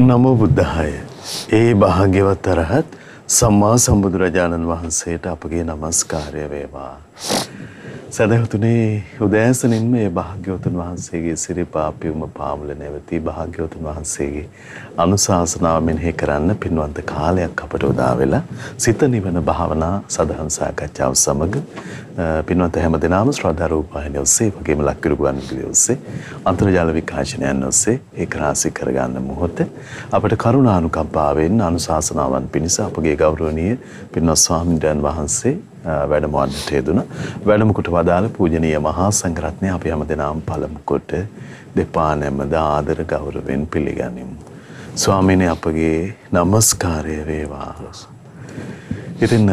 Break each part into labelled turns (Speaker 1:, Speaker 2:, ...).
Speaker 1: නමෝ බුද්ධාය. ඒ භාග්‍යවත් අරහත් සම්මා සම්බුදුරජාණන් වහන්සේට අපගේ নমස්කාරය වේවා. සදහතුනේ උදෑසනින්ම මේ භාග්‍යවතුන් වහන්සේගේ සිරිපා පියුම පාමුල නැවතී භාග්‍යවතුන් වහන්සේගේ අනුශාසනාව මෙනෙහි කරන්න පින්වන්ත කාලයක් අපට උදා වෙලා සිත නිවන භාවනා සදහම් සාකච්ඡාව සමග පින්වත් හැම දෙනාම ශ්‍රද්ධා රූපවාහිනිය ඔස්සේ වගේම ලක්විරු ගුවන් විදුලිය ඔස්සේ අන්තර්ජාල විකාශනයන් ඔස්සේ ඒකරාශී කරගන්න මොහොත අපට කරුණානුකම්පාවෙන් අනුශාසනාවන් පිණිස අපගේ ගෞරවනීය පින්වත් ස්වාමින්ද්‍රයන් වහන්සේ වැඩමවන්නට යෙදුණ වැඩම කොට වදාළ පූජනීය මහා සංඝරත්නය අපි හැම දෙනාම පළමු කොට දෙපා නැමද ආදර ගෞරවෙන් පිළිගනිමු ස්වාමීනි අපගේ নমස්කාරය වේවා ඉතින්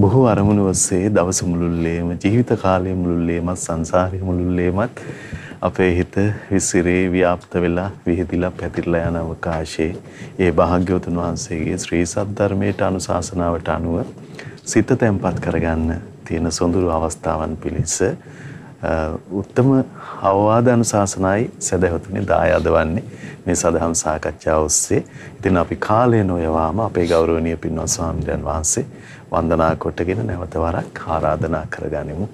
Speaker 1: බොහෝ අරමුණු ඔස්සේ දවස මුළුල්ලේම ජීවිත කාලය මුළුල්ලේමත් සංසාරය මුළුල්ලේමත් අපේ හිත විසිරේ ව්‍යාප්ත වෙලා විහිදිලා පැතිරලා යන අවකාශයේ ඒ භාග්‍යවතුන් වහන්සේගේ ශ්‍රී සද්ධර්මයට අනුශාසනාවට අනුව සිත තැම්පත් කරගන්න තියෙන සොඳුරු අවස්ථාවන් පිළිස උත්තම අවවාද අනුශාසනයි සදහතුනේ දායාද වන්නේ මේ සදහම් සාකච්ඡාව ඔස්සේ. ඉතින් අපි කාලය නොයවාම අපේ ගෞරවනීය පින්වත් ස්වාමීන් වහන්සේ වන්දනා කොටගෙන නැවත වරක් ආරාධනා කරගනිමු.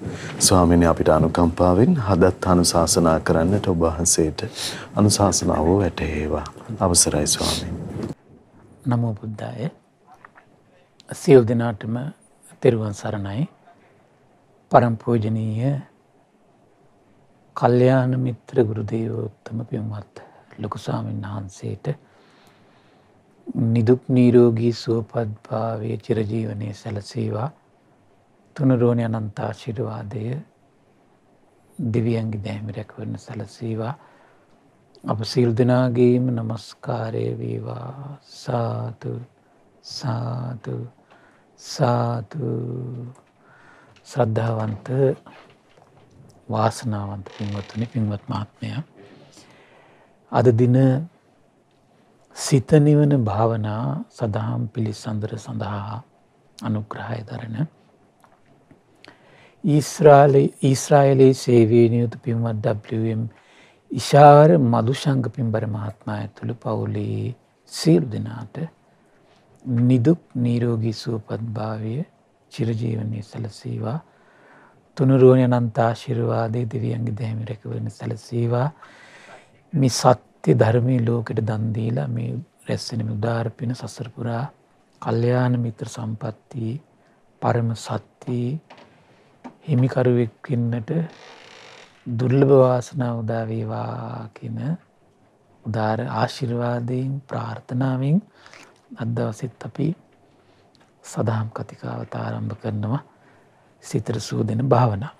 Speaker 1: ස්වාමීනි අපිට අනුකම්පාවෙන් හදත් අනුශාසනා කරන්නට ඔබ වහන්සේට අනුශාසනාව වැටේවා. අවසරයි ස්වාමීනි.
Speaker 2: නමෝ බුද්දාය. සියලු දෙනාටම තෙරුවන් සරණයි. පරම පූජනීය කල්යාණ මිත්‍ර ගුරු දේවෝත්තම පින්වත් ලොකු ස්වාමීන් වහන්සේට නිදුක් නීරෝගී සුවපත්භාවය චිරජීවනය සැලසේවා තුනරෝණ අනන්තාශිරවාදය දෙවියන්ගේ දැහමිරැක් වරන සැලසීවා අප සිල් දෙනාගේම නමස්කාරය වේවා සාතු සාතු සාතු ශ්‍රද්ධාවන්ත වාසනාවන්ත පින්වත්තුනි පින්වත් මාත්මය අද දින සිතනිවන භාවනා සඳහම් පිළිසඳර සඳහා අනුග්‍රහය දරන. ඊස්රායිලයේ සේවීනියුතු පින්වත් Wම් ඉශාර මදුෂංග පින්බර මහත්මය ඇතුළු පවුලේ සීල් දෙනාට නිදුක් නීරෝගී සුවපත්භාවය චිරජීවනය සැලසීවා තුනුරුවණය නන්තා ශිරවාදය දෙවියන්ගේ දැහමි රැකවරණ සැලසීවා මි සත් ති ධර්මය ලෝකට දන්දීලා මේ රැස්සෙනම උදාරපින සසරපුරා කල්්‍යයාන මිත්‍ර සම්පත්ති පරම සත්ති හිමිකරුවෙක්කින්නට දුර්ලභවාසනා උදාවේවා කියන උදාර ආශිර්වාදයෙන් ප්‍රාර්ථනාවෙන් අදවසිත් අපි සදහම් කතිකාවත ආරම්භ කරනවා සිතර සූදෙන භාවනා.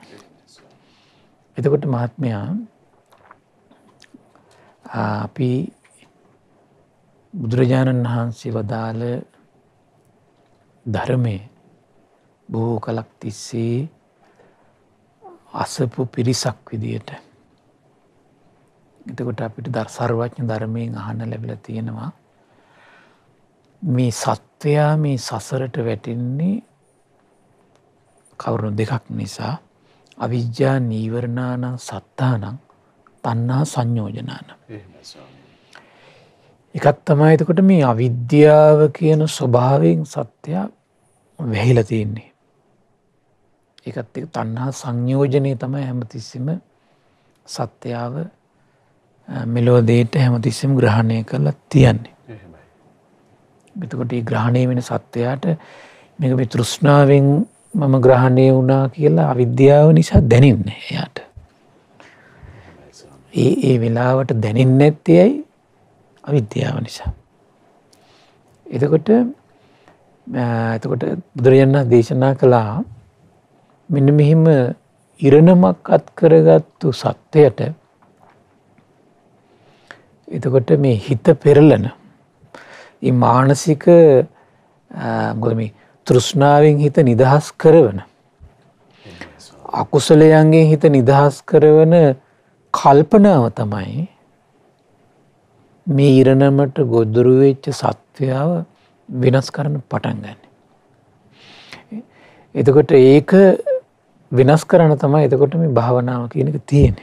Speaker 2: එතකොට මහත්මයා අපි බුදුරජාණන් වහන්සේ වදාළ ධර්මය බොහෝ කලක් තිස්සේ අසපු පිරිසක් විදියට එතකොට අපිට දර් සර්වඥ ධර්මයෙන් අහන්න ලැබිල තියෙනවා මේ සත්වයා මේ සසරට වැටෙන්නේ කවුරුණු දෙකක් නිසා අවිද්‍යා නීවරණානං සත්තානං තන්නා සංයෝජනාන. එකත් තමයි එතකොට මේ අවිද්‍යාව කියන ස්වභාවයෙන් සත්‍යයක් වැහිල තියෙන්නේ. එකත් එක තන්හා සංයෝජනය තමයි හැමතිස්සම සත්‍යාව මෙලෝදේට හැමතිස්සම ග්‍රහණය කරලා තියන්නේ. එතකොට ග්‍රහණය වෙන සත්‍යයාට මේක මේ තෘෂ්ණාවෙන් මම ග්‍රහණය වුණා කියලා අවිද්‍යාව නිසා දැනන්න එයට. ඒ ඒ වෙලාවට දැනෙන් නැත්තයයි අවිද්‍යාව නිසා. එතකොට එතකොට බුදුරජන්න දේශනා කළා මෙන්න මෙහිම ඉරණමක් අත් කරගත්තු සත්වයට එතකොට මේ හිත පෙරලන මානසික ගොම තෘෂ්ණාවෙන් හිත නිදහස් කරවන අකුසලයන්ගෙන් හිත නිදහස් කරවන කල්පනාව තමයි මේ ඉරණමට ගොදුරුවෙච්ච සත්වයාව වෙනස් කරන පටන් ගන්න. එතකොට ඒක වෙනස් කරන තමයි එතකොට මේ භාවනාව කියනක තියෙන.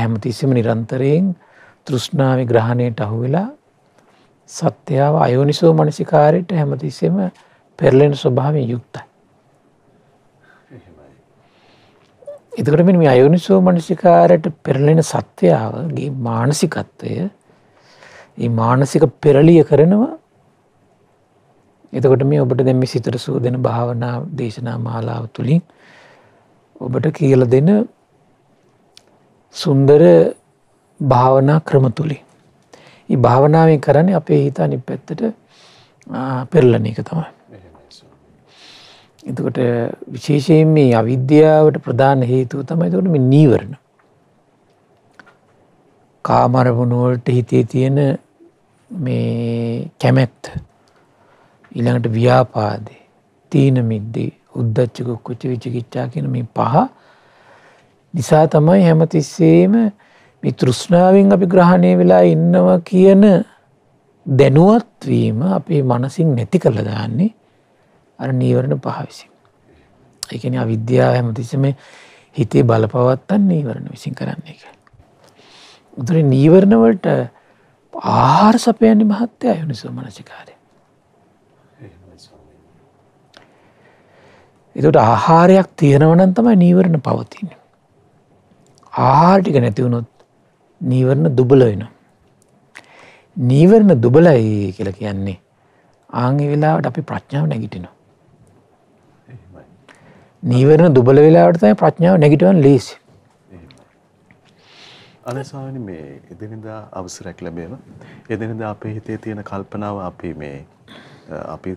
Speaker 2: හැමතිස්සම නිරන්තරයෙන් තෘෂ්ණාව ග්‍රහණයට අහුවෙලා සත්‍යාව අයෝනිසෝ මනසිකාරයට හැමතිස්සම පෙරලෙන ස්වභාවෙන් යුක්තයි. එතකට මෙ මේ අයෝනිසෝ මනසිකාරයට පෙරලෙන සත්‍යාවගේ මානසිකත්වය ඒ මානසික පෙරලිය කරනවා එතකොට මේ ඔබට දෙම සිතර සූ දෙන භාවනා දේශනා මාලාව තුළින් ඔබට කියල දෙන සුන්දර භාවනා ක්‍රම තුළි. ඒ භාවනාවෙන් කරන්නේ අපේ හිතා නිපැත්තට පෙරලන එක තමයි. එතකොට විශේෂයෙන් මේ අවිද්‍යාවට ප්‍රධාන හේතුව තමයි එතකොට මේ නීවරණ. කාම අරමුණු වලට හිතේ තියෙන මේ කැමැත්ත ඊළඟට ව්‍යාපාදේ තීන මිද්දේ උද්දච්ච කුච්ච විචිකිච්ඡා කියන මේ පහ නිසා තමයි හැමතිස්සෙම මේ තෘෂ්ණාවෙන් අපි ග්‍රහණය වෙලා ඉන්නවා කියන දැනුවත් වීම අපේ මනසින් නැති කරලා දාන්නේ අර නීවරණ පහ විසින්. ඒකන අවිද්‍යාව හැමතිස්සම හිතේ බලපවත්තන් නීවරණ විසින් කරන්නේ එක. උතුර නීවරණවලට ආහාර සපයන්නේ මහත්තය යුනිසෝ මනසිකාරය. එතුට ආහාරයක් තියෙනවනන් තමයි නීවරණ පවතින. ආහාටික නැතිවුණොත් නීවරණ දුබලයිනවා. නීවරණ දුබලයි කියල කියන්නේ ආංගි වෙලාවට අපි ප්‍රඥාව නැගිටිනවා. නීවරණ දුබල වෙලාවට තමයි ප්‍රඥාව නැගිටවන්න ලේසි.
Speaker 1: අනේ ස්වාමීනි මේ එදිනෙදා අවසරයක් ලැබෙම එදිනෙදා අපේ හිතේ තියෙන කල්පනාව අපි මේ අපි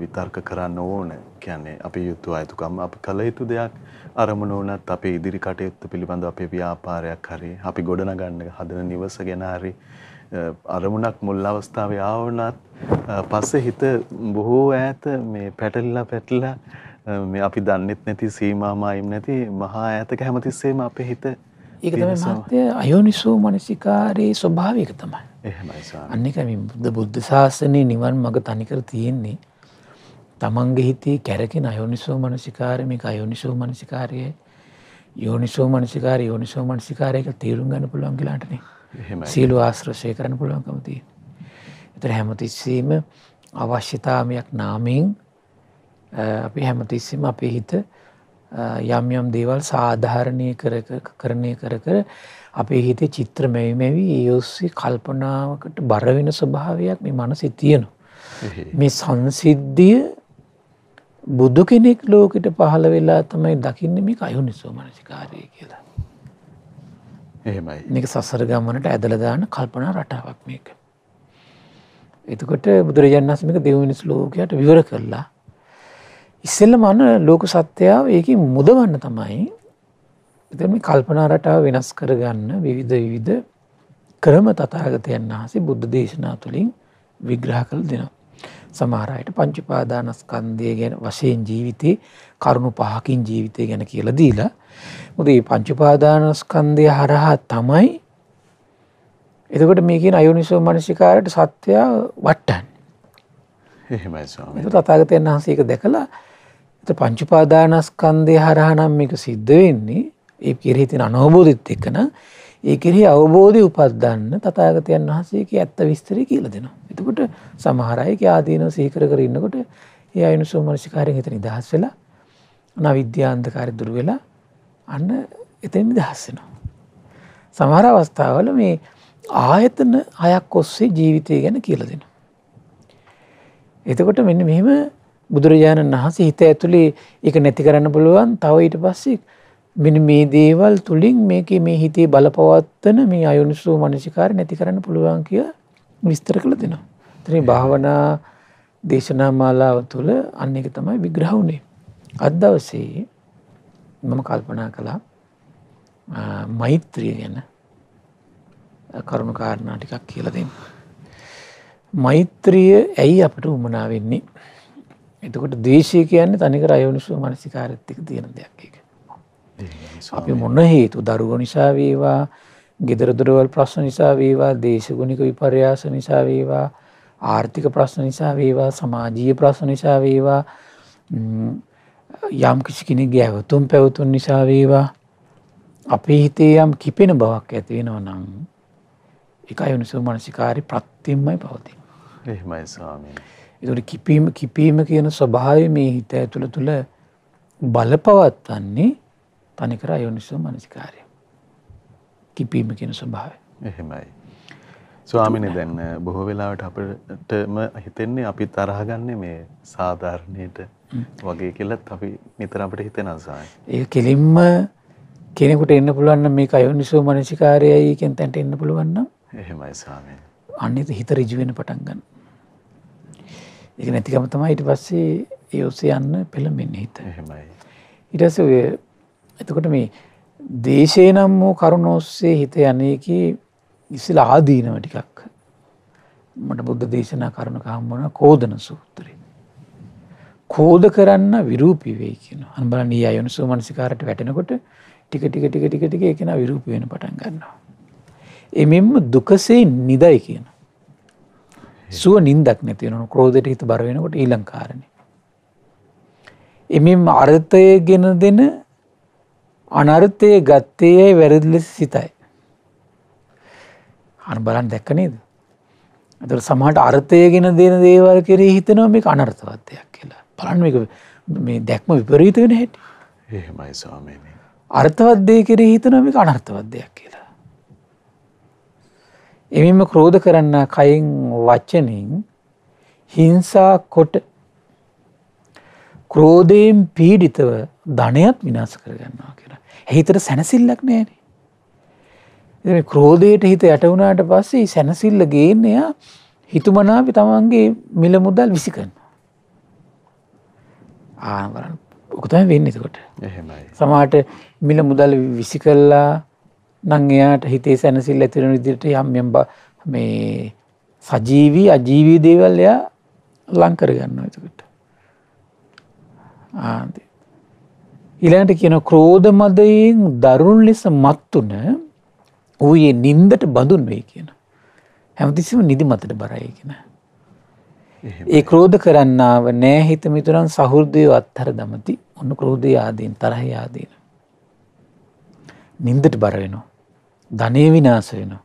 Speaker 1: විතර්ක කරන්න ඕන කියන්නේ අපි යුතු අයතුකම් අපි කළ යුතු දෙයක් අරමුණ වුණත් අපේ ඉදිරි කටයුත්ත පිළිබඳව අපේ ව්‍යාපාරයක් හරි අපි ගොඩනගන්න හදන නිවස ගැන හරි අරමුණක් මුල් අවස්ථාවේ ආවනත් පස්සේ හිත බොහෝ ඈත මේ පැටලිලා පැටලිලා මේ අපි දන්නෙත් නැති සීමාමායිම් නැති මහා ඇතක හැමතිස්සේම
Speaker 2: අපේ හිත ඒක තමයි මහත්ය අයෝනිසෝ මනසිකාරයේ ස්වභාවයක තමයි. එහෙමයි අනික මේ බුද්ධ ශාසනයේ නිවන් මඟ තනිකර තියෙන්නේ තමන්ගේ හිතේ කැරකෙන අයෝනිසෝ මනසිකාරය මේක අයෝනිසෝ මනසිකාරයයි යෝනිසෝ මනසිකාරය යෝනිසෝ මනසිකාරයක තේරුම් ගන්න පුළුවන් කියලාටනේ. සීල ආශ්‍රය කරන්න පුළුවන්කම තියෙන. ඒතර හැමතිස්සෙම අවශ්‍යතාවයක් නාමයෙන් අපි හැමතිස්සෙම අපේ හිත යම් යම් දේවල් සාධාරණය කරණය කර කර අපේ හිතේ චිත්‍ර මැවිමැවි ඒඔස්සේ කල්පනාවකට බරවෙන ස්වභාවයක් මේ මනසි තියෙනු. මේ සංසිද්ධිය බුදු කෙනෙක් ලෝකට පහළ වෙලා තමයි දකින්න මේ අයුනිසෝ මනසිකාරය කියලා. එහෙමයි එක සසර ගමනට ඇදලදාන කල්පනා රටාවක් මේක. එතකොට බුදුරජාන් වස්මික දෙවනිස් ලෝකයට විවර කරලා ඉස්සෙල්ලම අන්න ලෝක සත්‍යයාව ඒකින් මුදවන්න තමයි එතම කල්පනා රටාව වෙනස් කරගන්න විවිධ විවිධ ක්‍රම තතාගතයන් වහසේ බුද්ධ දේශනා තුළින් විග්‍රහ කළ දෙනවා. සමහරයට පංචුපාදානස්කන්දය ගැන වශයෙන් ජීවිතයේ කරුණු පහකින් ජීවිතය ගැන කියල දීලා මුදේ පංචුපාදානස්කන්දය හරහා තමයි එතකට මේකින් අයුනිසෝ මනසිකාරයට සත්‍යයා වට්ටන්
Speaker 1: එ
Speaker 2: තතාගතයන් වහන්සේක දැකලා එත පංචුපාදානස්කන්දය හරහනම් මේක සිද්ධ වෙන්නේ ඒ කෙරෙහි තින අනවබෝධිත් එක්කන ඒ කෙරෙහි අවබෝධය උපත්දන්න තතාගතයන් වහන්සේක ඇත්ත විස්තරය කියල දෙනවා. එතකොට සමහරයක ආදීන සීකර කරන්නකොට ඒ අයුනුසෝ මනසිකාරය හිත නිදහස් වෙලා නවිද්‍යාන්ධකාරි දුරු වෙලා අන්න එතෙන් නිදහස්සෙනවා. සමහර අවස්ථාවල මේ ආයතන අයක් ඔස්සේ ජීවිතය ගැන කියල දෙෙන. එතකොට මෙන්න මෙහෙම බුදුරජාණන් වහන්සේ හිත ඇතුළේ එක නැති කරන්න පුළුවන් තව ඊට පස්සේ මෙ මේ දේවල් තුළින් මේක මේ හිතේ බලපවත්වන මේ අයුනිසූ මනසිකාර නැති කරන්න පුළුවන් කිය විස්තර කළ දෙනවා. තරි භාවනා දේශනා මාලාව තුළ අන්න එක තමයි විග්‍රහුණේ. අදදවසේ මම කල්පනා කළා මෛත්‍රිය ගැන කරුණු කාරණා ටිකක් කියලදන්න. මෛත්‍රිය ඇයි අපට උමනා වෙන්නේ එතකොට දේශය කියන්නේ තනිකර අයෝනිසු මනසිකාරත්තික තියෙන දෙයක් එක. අපි මොන හේතු දරුව නිසා වේවා ගෙදරදුරවල් ප්‍රශ්න නිසා වේවා දේශගුණික විපර්යාස නිසා වේවා ආර්ථික ප්‍රශ්න නිසා වේවා සමාජීය ප්‍රශ්න නිසා වේවා යම් කිසි කෙනෙක්ගේ ඇවතුම් පැවතුන් නිසා වේවා අපේ හිතේ යම් කිපෙන බවක් ඇතිවෙනව නම් එක අයුනිසු මනසිකාරි ප්‍රත්තිම්මයි පවතින්.
Speaker 1: එහෙමයි ස්වාමී.
Speaker 2: එතුට කිපීම කිපීම කියන ස්වභාව මේ හිත ඇතුළ තුළ බලපවත්වන්නේ තනිකර යොනිසෝ මනසිකාරය. කිපීම කියන ස්වභාව.
Speaker 1: එහෙමයි. ස්වාමිනි දැන් බොහෝ වෙලාවට අපටම හිතෙන්නේ අපි තරහගන්නේ මේ සාධාරණයට වගේ කෙල්ලත් අපි නිතර අපට හිතෙන අසායි.
Speaker 2: ඒ කෙලින්ම කෙනෙකුට එන්න පුළුවන් මේක අයෝනිසෝ මනසිකාරයයි කියන තැන්ට එන්න පුළුවන් නම්
Speaker 1: එහෙමයි ස්වාමීනි.
Speaker 2: අන්න හිත ඍජු වෙන පටන් ගන්නවා. ඒක නැතිකම තමයි ඊට පස්සේ ඒ ඔස්සේ යන්න පෙළඹෙන්නේ හිත. එහෙමයි. ඊට පස්සේ ඔය එතකොට මේ දේශේ නම් වූ කරුණ ඔස්සේ හිත යන්නේකේ ඉස්සලා ආදීනව ටිකක්. මට බුද්ධ දේශනා කරුණක හම්බ වුණා කෝදන සූත්‍රය. කෝධ කරන්න විරූපී වෙයි කියනවා. අන්න බලන්න ඊය යොනසෝ මනසිකාරට වැටෙනකොට ටික ටික ටික ටික ටික ඒක නා විරූපී වෙන පටන් ගන්නවා. එමෙම්ම දුකසේ නිදයි කියන. සුව නින්දක් නැතිවන ක්‍රෝධයට හිත බරවෙනකොට ඊලංකාරණ. එමෙම අර්ථය ගෙන දෙන අනර්ථය ගත්තයයි වැරදි ලෙස සිතයි. අන බලන් දැක්ක නේද. ඇතුර සමහට අර්ථය ගෙන දෙන දේවල් කෙරේ හිතනවා මේ අනර්ථවත්යක් කියලා බලන්න මේ දැක්ම විපරීත වෙන හැට
Speaker 1: එහෙමයි ස්වාමීනි
Speaker 2: අර්ථවත්දය කෙරේ හිතනමික අනර්ථවත්දයක් කියලා එමින්ම ක්‍රෝධ කරන්න කයින් වච්චනින් හිංසා කොට ක්‍රෝධයෙන් පීඩිතව ධනයත් විනාස කරගන්නවා කියෙන. හිතට සැනසිල්ලක් නෑන. ක්‍රෝධයට හිත යටවුණට පස්සේ සැනසිල්ල ගේන්නයා හිතුමනාපි තමන්ගේ මිල මුදල් විසි කරන්න. ආරන් ඔකතම වෙන්න එතකොට සමට මිල මුදල් විසි කල්ලා නම් එයාට හිතේ සැනසිල්ල ඇති වෙන විදිහට යම් යම් මේ සජීවී අජීවී දේවල් එයා ලං කර ගන්නවා එතකොට. ආන්දී. ඊළඟට කියන ක්‍රෝධ මදයෙන් දරුණු ලෙස මත්තුන ඌයේ නින්දට බඳුන් වෙයි කියන. හැමතිස්සෙම නිදිමතට බරයි කියන. ඒ ක්‍රෝධ කරන්නාව නෑ හිත මිතුරන් සහෘදය අත්හර දමති ඔන්න ක්‍රෝධය ආදීන් තරහ ආදීන. නින්දට බර වෙනවා. ධනය විනාස වෙනවා.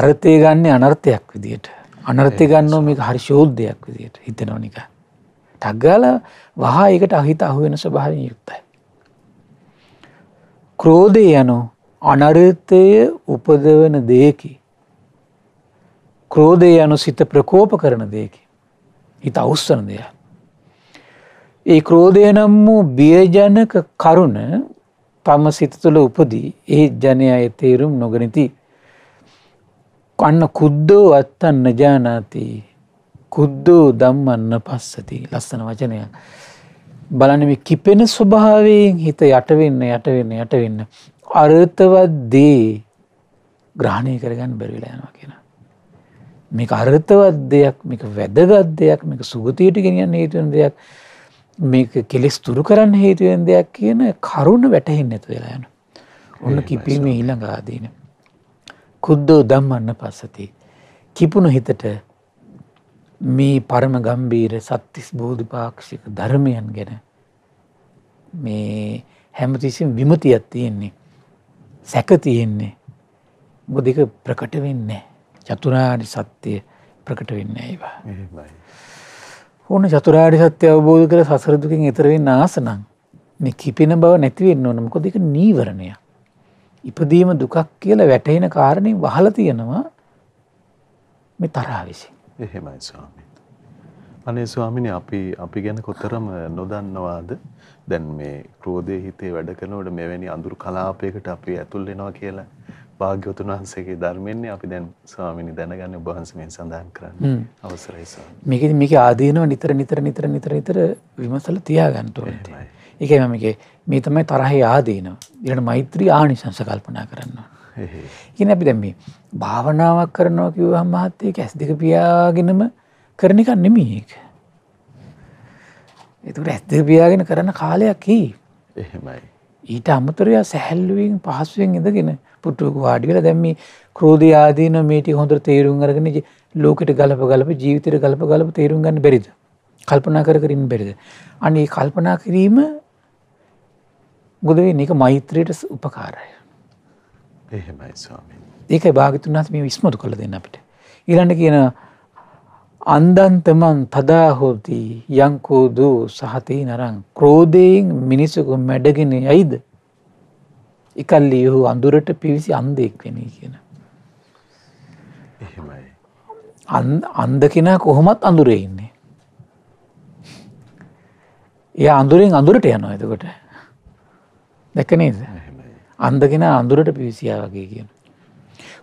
Speaker 2: අරතය ගන්න අනර්ථයක් විදියට අනර්ථය ගන්නෝ මේක හරි ශෝද්ධයක් විදියට හිතනෝ නික. ටක්ගාල වහා එකට අහිත අහුවෙන ස්වභාවෙන් යුක්තයි. ක්‍රෝධය යනු අනර්ථය උපදවන දෙයකි. ක්‍රෝධය යනු සිත ප්‍රකෝප කරන දෙයකි. හිත අවස්සන දෙයක්. ඒ ක්‍රෝධය නම් වූ බියජනක කරුණ තම සිත තුළ උපදී ඒ ජනයාය තේරුම් නොගනිති. කන්න කුද්දෝ අත්තන්න ජානාති කුද්දෝ දම්මන්න පස්සති ලස්සන වචනයක්. බලනම කිපෙන ස්වභාවයෙන් හිත යටවෙන්න යටවෙන්න යටවෙන්න. අර්ථවත් දේ ග්‍රහණය කරගන්න බැරිවිලා යනවා කියෙන. මේක අර්ථවත් දෙයක් මේක වැදගත් දෙයක් මේක සුගතියට ගෙනියන්න හේතුවන දෙයක් මේක කෙලෙස් තුරු කරන්න හේතුවෙන් දෙයක් කියන කරුණ වැටහෙන් නැතු වෙලා යන. ඔන්න කිපීමේ ඊළඟ ආදීන. කුද්දෝ ධම්මන්න පස්සති. කිපුණු හිතට මේ පරම ගම්බීර සත්තිස් බෝධිපාක්ෂික ධර්මයන් ගැන මේ හැමතිසින් විමතියක් තියෙන්නේ. සැක තියෙන්නේ. බොදික ප්‍රකට වෙන්නේ. චතුරාරි සත්‍යය ප්‍රකට වෙන්න ඒවා. ඕන චතුරාරි සත්‍ය අවබෝධ කර සසරදුකින් එතරවෙන්න ආසනං මේ කිපෙන බව නැතිවෙන්න ඕන මොකොද එක නීවරණය. ඉපදීම දුකක් කියලා වැටහෙන කාරණය වහල තියෙනවා මේ තරා විසි.
Speaker 1: එහෙමයි ස්වාමී. අනේ ස්වාමිනි අපි අපි ගැන කොතරම් නොදන්නවාද දැන් මේ ක්‍රෝධය හිතේ වැඩ කරනකොට මෙවැනි අඳුරු කලාපයකට අපි ඇතුල් වෙනවා කියලා භාග්‍යවතුන් වහන්සේගේ ධර්මයන්නේ අපි දැන් ස්වාමිනි දැනගන්න උබහන්සමෙන් සඳහන් කරන්න අවසරයි
Speaker 2: මේක මේක ආදීනව නිතර නිතර නිතර නිතර නිතර විමසල තියාගන්නට ඕනේ. ඒකයි මම මේකේ මේ තමයි තරහේ ආදීනව. ඊළඟ මෛත්‍රී ආනිසංස කල්පනා කරනවා. කියන්නේ අපි දැන් මේ භාවනාවක් කරනවා කිව්වහම මහත්තයා ඒක ඇස් දෙක පියාගෙනම කරන එක නෙමෙයි ඒක. ඒතර ඇස් දෙක පියාගෙන කරන කාලයක් හි. එහෙමයි. ඊට අමතරව සැහැල්ලුවෙන් පහසුවෙන් ඉඳගෙන පුටුවක වාඩි වෙලා දැන් මේ ක්‍රෝධය ආදීන මේ ටික හොඳට තේරුම් අරගෙන ලෝකෙට ගලප ගලප ජීවිතයට ගලප ගලප තේරුම් ගන්න බැරිද? කල්පනා කර කර ඉන්න බැරිද? අනේ කල්පනා කිරීම මොකද වෙන්නේ? ඒක මෛත්‍රියට උපකාරයි.
Speaker 1: එහෙමයි ස්වාමීනි.
Speaker 2: ඒකයි භාග්‍යතුන් වහන්සේ මේ විශ්මතු කළ දෙන්න අපිට. ඊළඟට කියන අන්දන්තමන් තදා හොති යංකෝ දෝ සහතේ නරං ක්‍රෝධයෙන් මිනිසකු මැඩගෙන යයිද එකල්ලි ඔහු අඳුරට පිවිසි අන්දෙක් වෙනී කියන. එහෙමයි. අන්ද කෙනා කොහොමත් අඳුරේ ඉන්නේ. එය අඳුරෙන් අඳුරට යනවා එතකොට. දැක නේද? අන්ද කෙනා අඳුරට පිවිසියා වගේ කියන.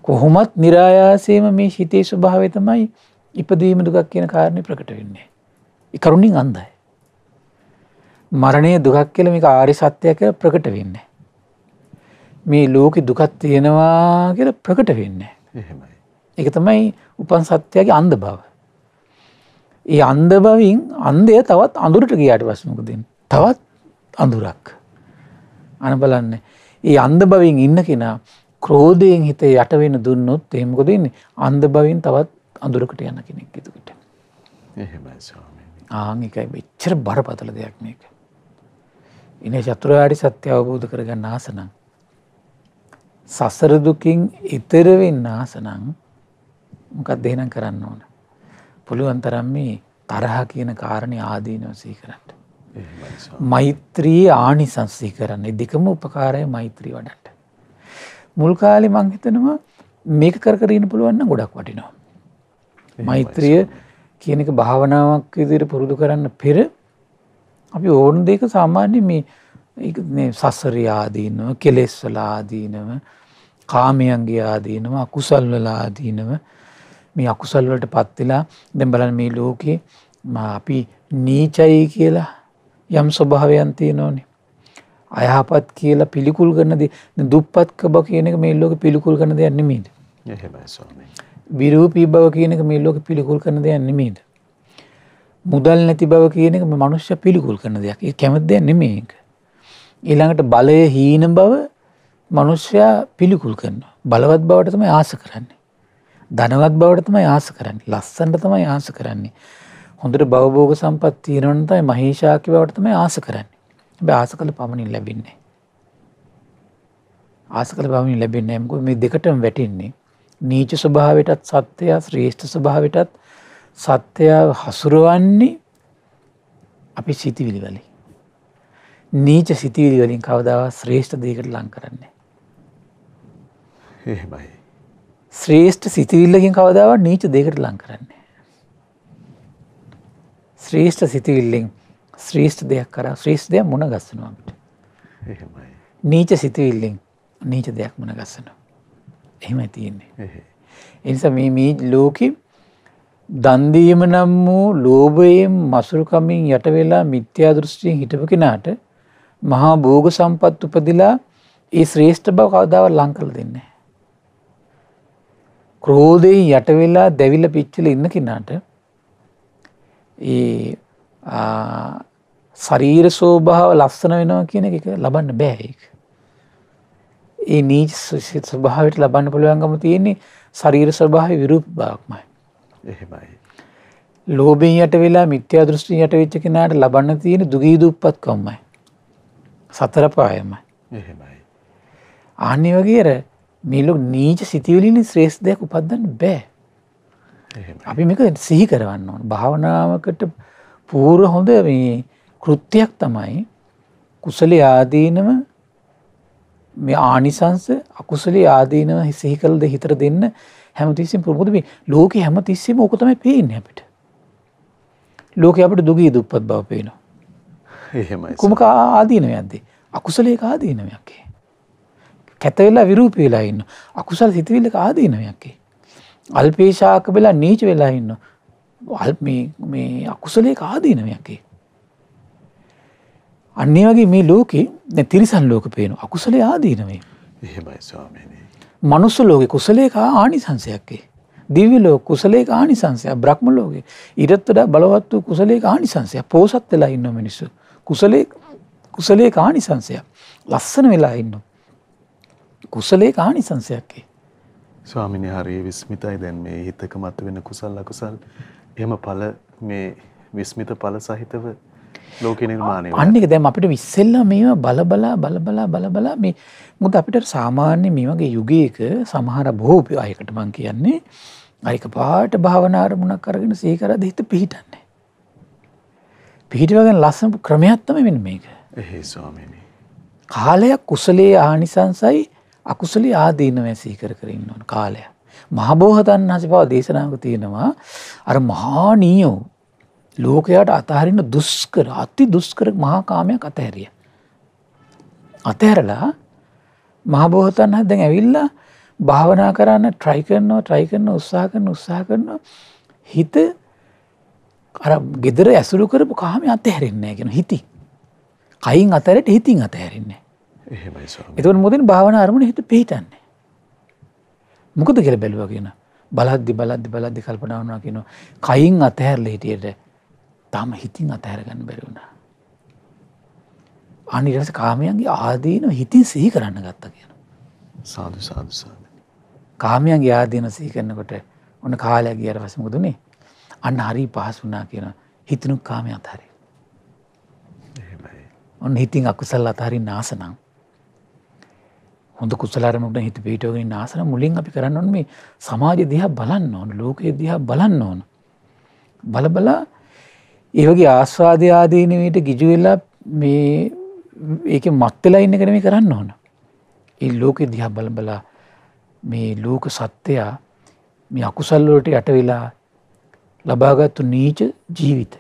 Speaker 2: කොහොමත් નિરાයාසයෙන්ම මේ හිතේ ස්වභාවය තමයි ඉපදීම දුකක් කියන කාරණේ ප්‍රකට වෙන්නේ. ඒ කරුණින් අන්ධයි. මරණය දුකක් කියලා මේක ආරි සත්‍යය කියලා ප්‍රකට වෙන්නේ. මේ ලෝකෙ දුකත් තියෙනවා කියල ප්‍රකට වෙන්න. එක තමයි උපන් සත්‍යයාගේ අන්ද බව. ඒ අන්ද බවින් අන්දය තවත් අඳුරට ගියාට පස්සමකදින් තවත් අඳුරක් අන බලන්න ඒ අන්ද බවින් ඉන්න කෙනා ක්‍රෝධයෙන් හිතේ යටවෙන දුන්නොත් එහෙමකො දෙන්නේ අන්ද බවින් තවත් අඳුරකට යන කෙනෙක් ඉතුකට ආංකයි වෙච්චර බරපතල දෙයක් මේක. ඉන චතුරාඩි සත්‍ය අවබෝධ කරගන්න ආසනම් සසර දුකින් ඈතර වෙන්න ආසනම් මොකක්ද එහෙනම් කරන්න ඕන? පුළුවන් තරම් මේ තරහ කියන කාරණේ ආදීනව සිහි කරන්න. මෛත්‍රී ආනිසංස සිහි කරන්න. දෙකම උපකාරයි මෛත්‍රී වඩන්න. මුල් කාලේ මං හිතනවා මේක කර කර ඉන්න පුළුවන් නම් ගොඩක් වටිනවා. මෛත්‍රිය කියන එක භාවනාවක් විදිහට පුරුදු කරන්න පෙර අපි ඕන දෙයක සාමාන්‍ය මේ සසරි ආදීනව කෙලෙස් වල ආදීනව කාමයන්ගේ ආදීනම අකුසල් වල ආදීනම මේ අකුසල් වලට පත් වෙලා දැන් බලන්න මේ ලෝකේ අපි නීචයි කියලා යම් ස්වභාවයන් තියෙනෝනේ අයහපත් කියලා පිළිකුල් කරන දේ දුප්පත්කම කියන එක මේ ලෝකේ පිළිකුල් කරන දෙයක් නෙමෙයිද එහෙමයි ස්වාමී විරූපී බව කියන එක මේ ලෝකේ පිළිකුල් කරන දෙයක් නෙමෙයිද මුදල් නැති බව කියන එක මනුෂ්‍ය පිළිකුල් කරන දෙයක්. ඒ කැමති දෙයක් නෙමෙයි ඒක. ඊළඟට බලය හීන බව මනුෂ්‍යයා පිළිකුල් කරනවා බලවත් බවට තමයි ආස කරන්නේ. ධනවත් බවට තමයි ආස කරන්නේ ලස්සන්ට තමයි ආස කරන්නේ. හොඳට බවබෝග සම්පත් තීරණතයි මහේෂාකි බවට තමයි ආස කරන්නේ. හැබැයි ආස කළ පමණින් ලැබෙන්නේ ආස කළ පමණින් ලැබෙන්නේ නැහැ. මොකද මේ දෙකටම වැටෙන්නේ. නීච ස්වභාවයටත් සත්‍යය ශ්‍රේෂ්ඨ ස්වභාවයටත් සත්‍යය හසුරවන්නේ අපි සිතිවිලි වලින්. නීච සිතිවිලි වලින් කවදාවත් ශ්‍රේෂ්ඨ දෙයකට ලං කරන්නේ එහෙමයි. ශ්‍රේෂ්ඨ සිතිවිල්ලකින් කවදාවත් නීච දෙකට ලං කරන්නේ. ශ්‍රේෂ්ඨ සිතිවිල්ලෙන් ශ්‍රේෂ්ඨ දෙයක් කර ශ්‍රේෂ්ඨ දෙයක් මුණ ගස්සනවාට. නීච සිතිවිල්ලෙන් නීච දෙයක් මුණ ගස්සනවා. එහෙමයි තියෙන්නේ. එනිසා මේ මේ ලෝකෙ දන්දීම නම් වූ ලෝභයෙන් මසුරුකමින් යට වෙලා මිත්‍යා දෘෂ්ටියෙන් හිටපු කෙනාට මහා භෝග සම්පත් උපදිලා ඒ ශ්‍රේෂ්ඨ බව කවදාවත් ලං කරලා දෙන්නේ ක්‍රෝධයෙන් යට වෙලා දැවිල පිච්චල ඉන්න කෙනාට ඒ සරීර සෝභාව ලස්සන වෙනවා කියන එක ලබන්න බෑයෙක්. ඒ නීච සිත් ස්වභාවට ලබන්න පුළුවන්ගම තියෙන්නේ සරීර ස්වභාව විරූප භාවක්මයි. එහෙමයි. ලෝබෙන් යට වෙලා මිත්‍යා දෘෂ්ටි යට වෙච්ච කෙනාට ලබන්න තියෙන දුගී දුප්පත්කම්මයි. සතර පායමයි. එහෙමයි. ආන්නේ වගේ අර මේලොක් නීච සිතිවලින් ශ්‍රේෂ් දෙයක් උපත්දන්න බෑ. අපි මේක සිහි කරවන්න ඕන භාවනාවකට පූර්ව හොඳ මේ කෘත්තියක් තමයි කුසල ආදීනව මේ ආනිසංස අකුසල ආදීනව සිහි කළද හිතර දෙන්න හැමතිස්සෙම ප්‍රමුද මේ ලෝකෙ හැමතිස්සෙම ඕක තමයි පේන්නේ අපිට. ලෝකෙ අපිට දුගී දුප්පත් බව පේනවා. එහෙමයි. කුමක ආදීනවයක්ද? අකුසලයක ආදීනවයක්. ඒ කැතවෙලා විරූප වෙලා ඉන්න අකුසල් සිතවිල්ලක ආදීනයක්කේ. අල්පේශාක වෙලා නීච වෙලා ඉන්න අල්ප මේ අකුසලේ ආදීනයක්කේ. අන්නේ වගේ මේ ලෝකේ දැ තිරිසන් ලෝක පේනු අකුසලේ ආදීනවේ එහෙමයි
Speaker 1: ස්වාමීනී.
Speaker 2: මනුස්ස ලෝක කුසලේක ආනිසංසයක්කේ. දිව්‍ය ලෝක කුසලේක ආනිසංසය බ්‍රහ්ම ලෝකේ ඉරත් වඩා බලවත් වූ කුසලේක ආනිසංසය පෝසත් වෙලා ඉන්න මිනිස්සු. කුසලේ කුසලේක ආනිසංසය ලස්සන වෙලා ඉන්නවා. කුසලයක හානිසංසයක්කේ.
Speaker 1: ස්වාමිනි හරිය විස්මිතයි දැන් මේ හිතක මත වෙන කුසල් අකුසල් එහෙම ඵල මේ විස්මිත ඵල සහිතව ලෝකේ නිර්මාණය වෙනවා. අන්න ඒක
Speaker 2: දැන් අපිට ඉස්සෙල්ලා මේව බලබලා බලබලා බලබලා මේ මොකද අපිට සාමාන්‍ය මේ වගේ යුගයක සමහර බොහෝ අයකට මම කියන්නේ අයක පාට භාවනා අරමුණක් අරගෙන සිහි කරද්දී හිත පිහිටන්නේ. පිහිටවගෙන ලස්සන ක්‍රමයක් තමයි වෙන්නේ මේක.
Speaker 1: එහේ ස්වාමීනි.
Speaker 2: කාලයක් කුසලයේ ආනිසංසයි අකුසලී ආදීනවය සීකර කරන්න ඕන කාලය. මහබෝහතන් වහස පව දේශනාව තියෙනවා අර මහානීයෝ ලෝකයට අතහරින්න දුස්කර අති දුස්කර මහාකාමයක් අතහැරිය. අතහැරලා මහබෝහතන් හ දැන් ඇවිල්ලා භාවනා කරන්න ට්‍රයි කරනවා ට්‍රයි කරන උත්සා කරන උත්සා කරනවා හිත අර ගෙදර ඇසුරු කරපු කාම අතහැරෙන්නේ ගෙන හිති. කයින් අතරට හිතින් අතහැරෙන්නේ.
Speaker 1: එතුවන්
Speaker 2: මුදින් භාවන අරමුණ හිත පිහිටන්නේ. මොකද කෙර බැලුව කියෙන බලද්දි බලද්දි බලද්දි කල්පනාවනා කියන කයින් අතහැරල හිටියට තම හිතින් අතහැරගන්න බැරවුණා. අනිරස කාමයන්ගේ ආදීන හිතින් සිහි කරන්න ගත්ත කියන. සාධ සාධසාධ. කාමයන්ගේ ආදීන සිහි කරන්නකොට ඔන්න කාලයක් ගියර වසමුදුනේ අන්න හරි පහස් වනා කියන හිතනු කාමය අතහරේ. ඔන්න හිතින් අකුසල් අතහරි නාසනම්. හොඳ කුසලාරමකට හිත පිටෝගෙන් ආසන මුලින් අපි කරන්න ඕන මේ සමාජ දිහා බලන්න ඕන ලෝකයේ දිහා බලන්න ඕන. බලබලා ඒවගේ ආස්වාද ආදීනවයට ගිජුවෙල්ලා මේ ඒක මත්වෙලා ඉන්න කරම කරන්න ඕන. ඒ ලෝකෙ දිහා බලබලා මේ ලෝක සත්‍යයා මේ අකුසල්ලෝට යටවෙලා ලබාගත්තු නීච ජීවිත.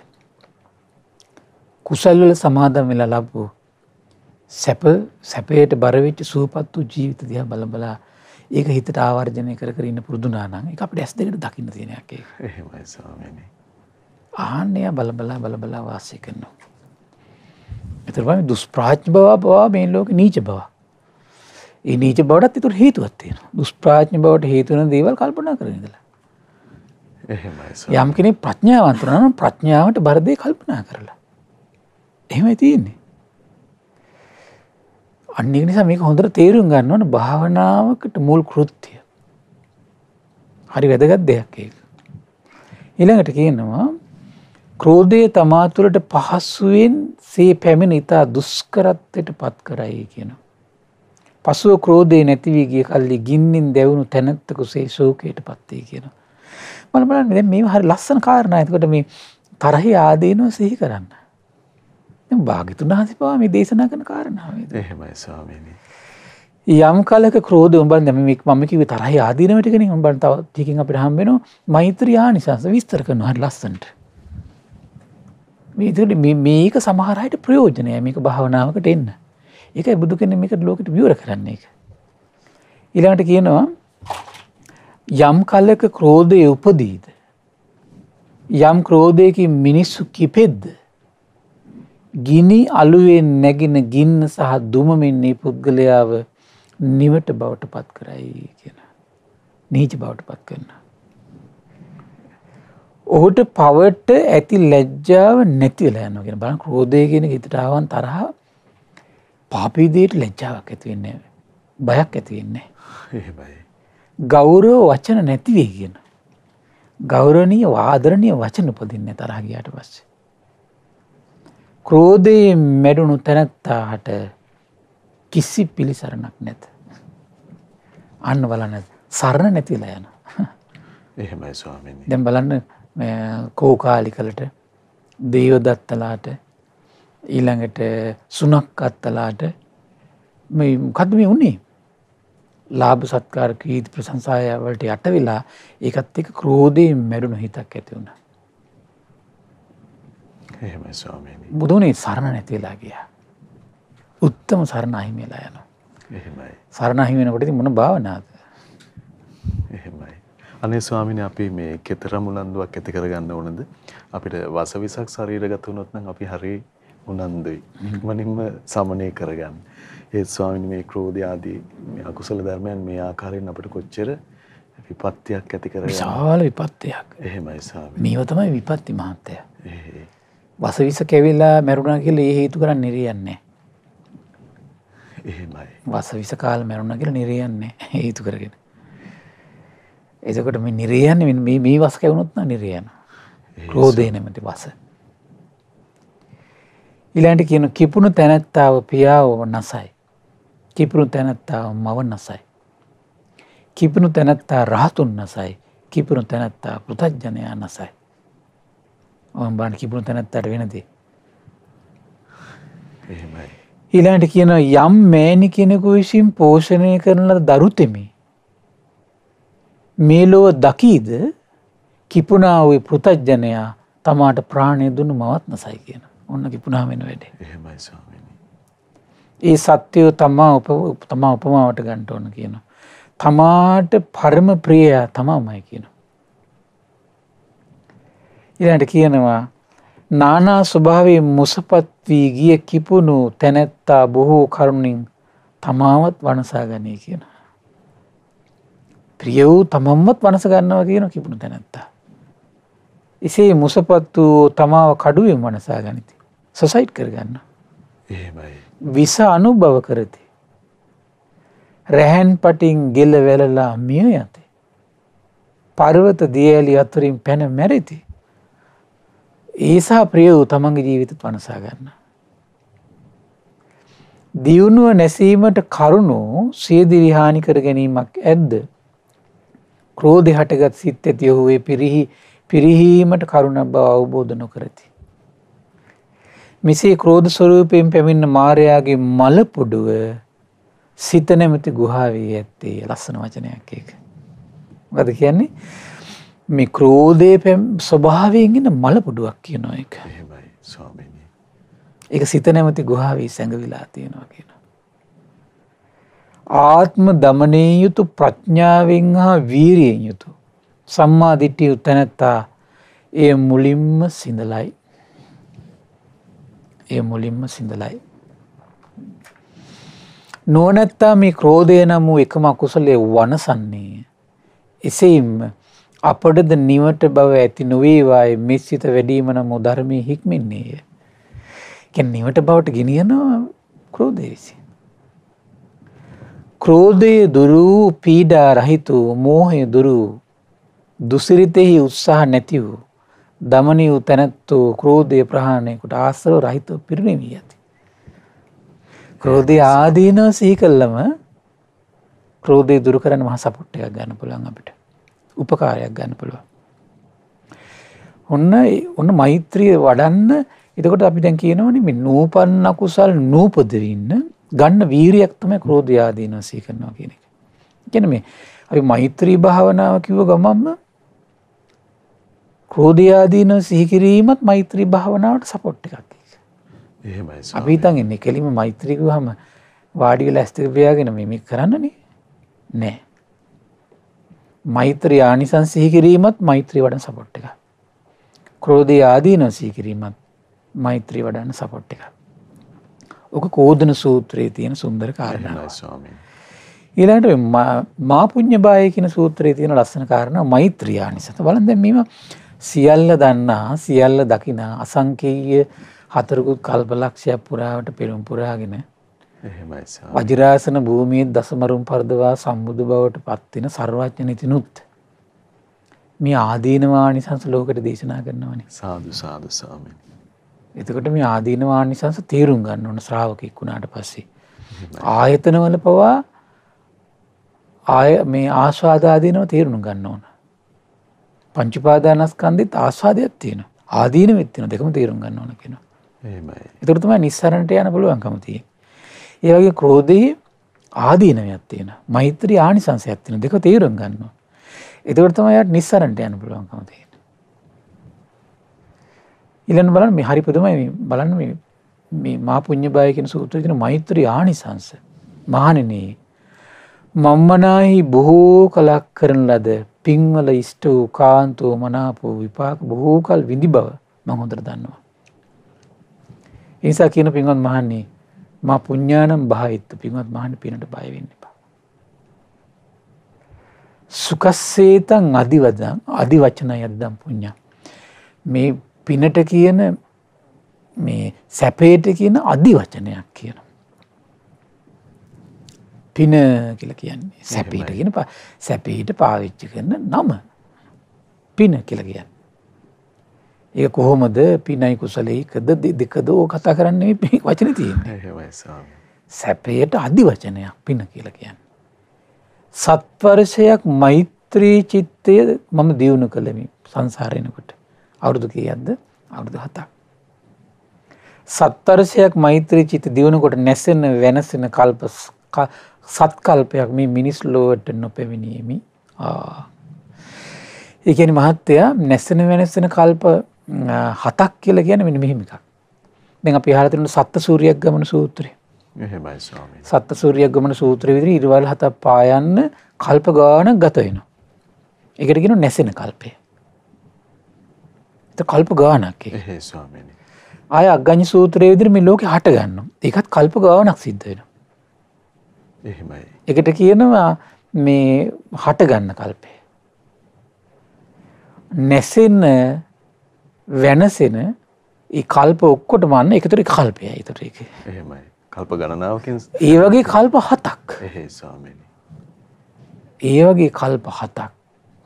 Speaker 2: කුසල්වල සමාදම් වෙලා ලබ්බූ සැප සැපයට බරවෙච්ච සූපත්තු ජීවිත දිහා බලබලා ඒක හිතට ආවර්ජනය කර කරන්න පුරදුනානම් එක අපට ඇස් දෙකට දකින්න තියෙනයක් ඒමයි ආන්නය බලබලා බලබලා වාසය කරනවා. එතරම දුස්ප්‍රාච් බව බවා මේ ලෝක නීච බව. ඒ නීච බවටත් ඉතුර හේතුවත්වය දුස්ප්‍රාඥ බවට හේතුවන දේවල් කල්පනා කරනදලා. යම් කෙනෙ ප්‍රඥාවන්තරනම් ප්‍රඥාවට බරදය කල්පනා කරලා. එහෙම තියන්නේ. අන්නේ නිසා මේක හොඳට තේරුම් ගන්න ඕන භාවනාවකට මුල් කෘත්තිය. හරි වැදගත් දෙයක් ඒක. ඊළඟට කියනවා ක්‍රෝධය තමා තුළට පහසුවෙන් සේ පැමිණ ඉතා දුස්කරත්වයට පත් කරයි කියන. පසුව ක්‍රෝධය නැතිවී ගිය කල්ලි ගින්නින් දැවුණු තැනැත්තකු සේ ශෝකයට පත්වේ කියන. මන බලන්න දැ මේ හරි ලස්සන කාරණ ඇතකට මේ තරහි ආදේනව සිහි කරන්න. භාගිතුන් වහන්සේ පවා මේ දේශනා කරන කාරණාවේද
Speaker 1: එහෙමයි ස්වාමීනි
Speaker 2: යම් කලක ක්‍රෝධ උඹන් දැම මේ මම කිව්වේ තරහ ආදීනවට කෙනෙක් උඹන් තව ටිකකින් අපිට හම්බ වෙනවා මෛත්‍රී ආනිසංස විස්තර කරනවා හරි ලස්සනට මේතුට මේක සමහරයට ප්‍රයෝජනය මේක භාවනාවකට එන්න ඒකයි බුදු කෙන මේකට ලෝකට වියර කරන්නේ එක ඉළඟට කියනවා යම් කල්ලක ක්‍රෝධය උපදීද යම් ක්‍රෝධයකින් මිනිස්සු කිපෙද්ද ගිනි අලුවෙන් නැගෙන ගින්න සහ දුමමින්නේ පුද්ගලයාව නිවට බවට පත් කරයි කියන. නීච බවට පත් කරන්න. ඔහුට පවට ඇති ලැජ්ජාව නැතිවෙලා යනගෙන බල ක්‍රෝධය කියෙන හිතටාවන් තරහා පාපීදයට ලැජ්ජාවක් ඇතිවෙන්නේ බයක් ඇතිවෙන්නේ. ගෞරව වචන නැතිවේ කියන. ගෞරණීය වාදරණය වචන උපදින්න තරහ ගියට පස්සේ. ක්‍රෝධයේ මැඩුණු තැනැත්තාහට කිසි පිළිසරණක් නැත. අන්න බලන සරණ නැතිලා යන. එහෙමයි ස්වාමී. දැන් බලන්න කෝකාලිකලට දේවදත්තලාට ඊළඟට සුනක් අත්තලාට මේ මොකද මේ උනේ ලාභ සත්කාර කීති ප්‍රශංසායවලට යට වෙලා ඒකත් එක ක්‍රෝධයෙන් මැරුණු හිතක් ඇති වුණා. එහෙමයි ස්වාමීනි. බුදුනේ සරණ නැතිලා ගියා. උත්තම සරණ අහිමි වෙලා යනවා. එහෙමයි. සරණ අහිමි වෙනකොට ඉතින් මොන භාවනාවද? එහෙමයි.
Speaker 1: අනේ ස්වාමීනි අපි මේ කතරම් උනන්දුවක් ඇති කරගන්න ඕනද? අපිට වසවිසක් ශරීරගත වුණොත් නම් අපි හරි උනන්දුයි. මනින්ම සමනය කරගන්න. ඒ ස්වාමීනි මේ ක්‍රෝධය ආදී මේ අකුසල ධර්මයන් මේ ආකාරයෙන් අපිට කොච්චර විපත්තියක් ඇති කරගන්න. විශාල විපත්තියක්. එහෙමයි ස්වාමීනි. මේව
Speaker 2: තමයි විපත්ති මහත්ය. ඒ වසවිස කැවිල්ලා මැරුණා කියල ඒ හේතු කරන්න නිරියන්නේ වසවිස කාල මැරුණ කියල නිරියන්නේ හේතු කරගෙන එතකොට මේ නිරියන්න මේ වස කැවුණොත්න නිරියන ක්‍රෝධය නැමති වස ඉලාන්ට කියන කිපුණු තැනැත්තාව පියාව නසයි කිපුරු තැනැත්තාව මව නසයි කිපුණු තැනැත්තා රහතුන් නසයි කිපුරු තැනැත්තා පෘතජ්ජනයා නසයි ඕම් බාන කිපුුණු තැනැත්තට වෙනදේ. ඊලාට කියන යම් මෑණි කෙනෙකු විසින් පෝෂණය කරන දරුතෙමි. මේ ලොව දකීද කිපුණාවේ පෘතජ්ජනයා තමාට ප්‍රාණය දුන්නු මවත් නසයි කියන ඔන්න කිපුණා වෙන වැඩ. ඒ සත්‍යයෝ තමා තමා උපමාවට ගන්ට ඕන කියන. තමාට පරම ප්‍රියයා තමාමයි කියන. ඊළඟට කියනවා නානා ස්වභාවයේ මුසපත් වී ගිය කිපුණු තැනැත්තා බොහෝ කරුණින් තමාවත් වනසා ගනී කියන. ප්‍රිය වූ තමම්වත් වනස ගන්නවා කියන කිපුණු තැනැත්තා. එසේ මුසපත් වූ තමාව කඩුවෙන් වනසා ගනිති. සොසයිට් කරගන්න. විස අනුභව කරති. රැහැන් පටින් ගෙල වෙලලා මිය යතේ. පර්වත දියඇලි අතුරින් පැන මැරිති. ඒසා ප්‍රිය වූ තමන්ගේ ජීවිතත් වනසා ගන්න. දියුණුව නැසීමට කරුණු සියදි විහානි කර ගැනීමක් ඇද්ද. ක්‍රෝධ හටගත් සිත් ඇති ඔහුවේ පිරිහි පිරිහීමට කරුණ බව අවබෝධ නොකරති. මෙසේ ක්‍රෝධ ස්වරූපයෙන් පැමිණ මාරයාගේ මලපොඩුව සිත නැමති ගුහාවී ඇත්තේ ලස්සන වචනයක් ඒක. ගද කියන්නේ මේ ක්‍රෝධය පැම් ස්වභාවයෙන්ගෙන මල පුඩුවක් කියනවා එක එක සිත නැමති ගොහාවී සැඟවිලා තියෙනවා කියන. ආත්ම දමනය යුතු ප්‍රඥාවෙන් හා වීරියෙන් යුතු සම්මාධිට්ටිය උත්තැනැත්තා ඒ මුලින්ම සිඳලයි ඒ මුලින්ම සිඳලයි. නුවනැත්තා මේ ක්‍රෝධය නම් වූ එකම අකුසලේ වනසන්නේ එසෙයිම්ම අපටද නිවට බව ඇති නොවේවායි මිස්සිත වැඩීම නම් උධර්මය හික්මින්නේය. කැ නිවට බවට ගෙනියනවා ක්‍රෝධය විසි. ක්‍රෝධය දුරූ පීඩා රහිතු මෝහය දුරූ දුසිරිතෙහි උත්සාහ නැති වූ දමනි වූ තැනැත්තෝ ක්‍රෝධය ප්‍රහාණයකුට ආසව රහිතව පිරිණවී ඇති. ක්‍රෝධය ආදීනව සීකල්ලම ක්‍රෝධය දුරු කරන මහ සපුට්ටයක් ගන්න පුළන් අපිට. උපකාරයක් ගන්න පුළුවන්. ඔන්න ඔන්න මෛත්‍රිය වඩන්න එතකොට අපි දැන් කියනවනේ මේ නූපන්න අකුසල් නූපදව ඉන්න ගන්න වීරියක් තමයි ක්‍රෝධය ආදීනව සිහි කරනවා කියන එක. කියන්නේ මේ අපි මෛත්‍රී භාවනාව කිව්ව ගමන්ම ක්‍රෝධය ආදීනව සිහි කිරීමත් මෛත්‍රී භාවනාවට සපෝට් එකක්. එහෙමයි. අපි හිතන්නේ කෙලිම මෛත්‍රී කිව්වම වාඩි වෙලා ඇස් දෙක පියාගෙන මේ කරන්නනේ. නෑ. මෛත්‍රී ආනිසං සිහිකිරීමත් මෛත්‍රී වඩන සපොට් එක. ක්‍රෝධය ආදීන සීකිරීමත් මෛත්‍රී වඩන්න සපොට් එක. ඕක කෝධන සූත්‍රයේ තියෙන සුන්දර කාරණාව. ඊළඟට මාපුඤ්ඤ බාය කියන සූත්‍රයේ තියෙන ලස්සන කාරණා මෛත්‍රී ආනිසත. බලන්න දැන් මේවා සියල්ල දන්නා සියල්ල දකිනා අසංකේය හතරකුත් කල්පලක්ෂයක් පුරාවට පෙරම් පුරාගෙන වජිරාසන භූමියත් දසමරුම් පරදවා සම්බුදු බවට පත්වෙන සර්වාච්ඥ තිනුත්. මේ ආදීනවා නිසංස ලෝකට දේශනා කරනවන සාදු සාධ සාමෙන්. එතකට මේ ආදීනවා නිසංස තේරුම් ගන්න ඕන ශ්‍රාවකෙක් වුණාට පස්සේ. ආයතනවල පවා ආය මේ ආශවාදාදීනව තේරුණු ගන්න ඕන. පංචිපාදානස්කන්දිත් ආස්වාදයක් තියෙන ආදීන විත්තින දෙකම තේරුම් ගන්න ඕන කෙන. එතුරතුම නිස්සරණට යන පුළුවන්කමතිය. ඒ වගේ ක්‍රෝධයේ ආදීනවයක් තියෙන මෛත්‍රී ආනිසංසයක් තියෙන දෙක තේරුම් ගන්නවා. එතකොට තමයි යාට නිස්සරණට යන්න පුළුවන්කම තියෙන්නේ. ඊළඟ බලන්න මේ හරි පුදුමයි මේ බලන්න මේ මේ මා පුඤ්ඤ බය කියන සූත්‍රයේ තියෙන මෛත්‍රී ආනිසංස මහණෙනි මම්මනාහි බොහෝ කලක් කරන ලද පින්වල ඉෂ්ට වූ කාන්ත වූ මනාප වූ විපාක බොහෝ කල විඳි බව මම හොඳට දන්නවා. ඒ නිසා කියන පින්වත් මහන්නේ මා පුඤ්ඥානම් භාහිත්ත පින්වත් මහන පිනට බයවෙන්න එපා. සුකස්සේතන් අධිවදන් අධි වචන යදදම් පුඤ්ඥා. මේ පිනට කියන මේ සැපේට කියන අධි වචනයක් කියන. පින කියල කියන්නේ සැපීට කියන සැපීට පාවිච්චි කරන නම පින කියල කියන්න. ඒ කොහොමද පිනයි කුසලයකද දෙකද ඕ කතා කරන්නේ මේ වචන තියෙන්නේ සැපයට අධි වචනයක් පින කියලා කියන්න. සත්වර්ෂයක් මෛත්‍රී චිත්තය මම දියුණු කළමි සංසාරයනකොට අවුරුදු කියද්ද අවුරුදු හතා. සත්වර්ෂයක් මෛත්‍රී චිත දියුණකොට නැසෙන වෙනසෙන කල්ප සත්කල්පයක් මේ මිනිස් ලෝවට නොපැවිණීමි ඒකනි මහත්තයා නැස්සන වෙනස්සෙන කල්ප හතක් කියලා ගැන මෙ මෙහිම එකක් මෙ අපි හරතිරන සත්ත සූරියක් ගමන සූත්‍රය සත්ත සූරියක් ගමන සූත්‍ර විදිරි ඉරිවල් හත පායන්න කල්ප ගාන ගතයනවා. එකටගෙන නැසෙන කල්පය. කල්ප ගානක් ආය අගඥ සූත්‍රය විදිරම ලෝක හට ගන්න එකත් කල්ප ගානක් සිද්ධයෙන. එකට කියනවා මේ හටගන්න කල්පය. නැසෙන්න වෙනසෙන ඒ කල්ප ඔක්කොට මන්න එකතුරි කල්පය ඉතුර එක
Speaker 1: එහෙමයි කල්ප ගණනාවකින්
Speaker 2: ඒ වගේ කල්ප හතක් ඒ වගේ කල්ප හතක්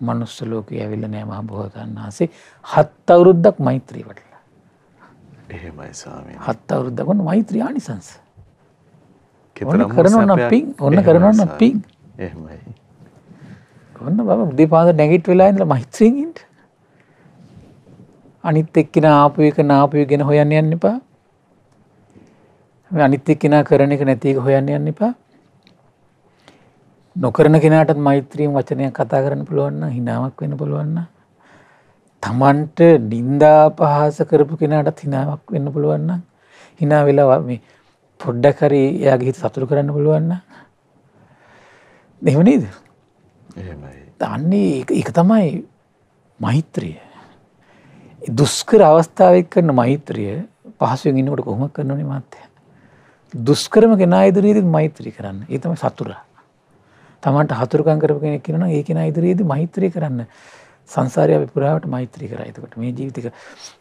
Speaker 2: මනුස්සලෝක ඇවිල්ල නෑ මහ බොහෝතන් වහසේ හත් අවුරුද්දක් මෛත්‍රී වටලා එහෙමයි හත් අවුරුද්දකන මෛත්‍රී ආනිසංස ඔන්න කරනන්න පින් ඔන්න කරනන්න පින් එහෙමයි ඔන්න බ දෙපාද නැගිට් වෙලාන්න මෛත්‍රීගින්ට අනිත් එක්කෙන ආපු එක නාපය ගැන හොයන්න යන්න එපා අනිත් එක්කෙනා කරන එක නැති එක හොයන්න යන්න එපා නොකරන කෙනාටත් මෛත්‍රීම් වචනයක් කතා කරන්න පුළුවන්න හිනාවක් වෙන පුළුවන්න තමන්ට ඩින්දා පහස කරපු කෙනාටත් හිනාවක් වෙන්න පුළුවන්න හිනා වෙලා මේ පොඩ්ඩකරි එයාගේ හිත සතුරු කරන්න පුළුවන්න දෙමනේද තන්නේ එක තමයි මෛත්‍රිය දුස්කර අවස්ථාවක් කරන මෛත්‍රිය පහසුවෙන් ඉන්නකොට කොහොම කරනනේ මත්තය. දුස්කරම කෙනා ඉදිරියේදත් මෛත්‍රී කරන්න ඒතම සතුරා. තමන්ට හතුරකං කරප කෙනෙක් කියනවා ඒ කෙනා ඉදිරියේද මෛත්‍රී කරන්න සංසාරය අපි පුරාවට මෛත්‍රී කරා. එතකොට මේ ජීවිතේ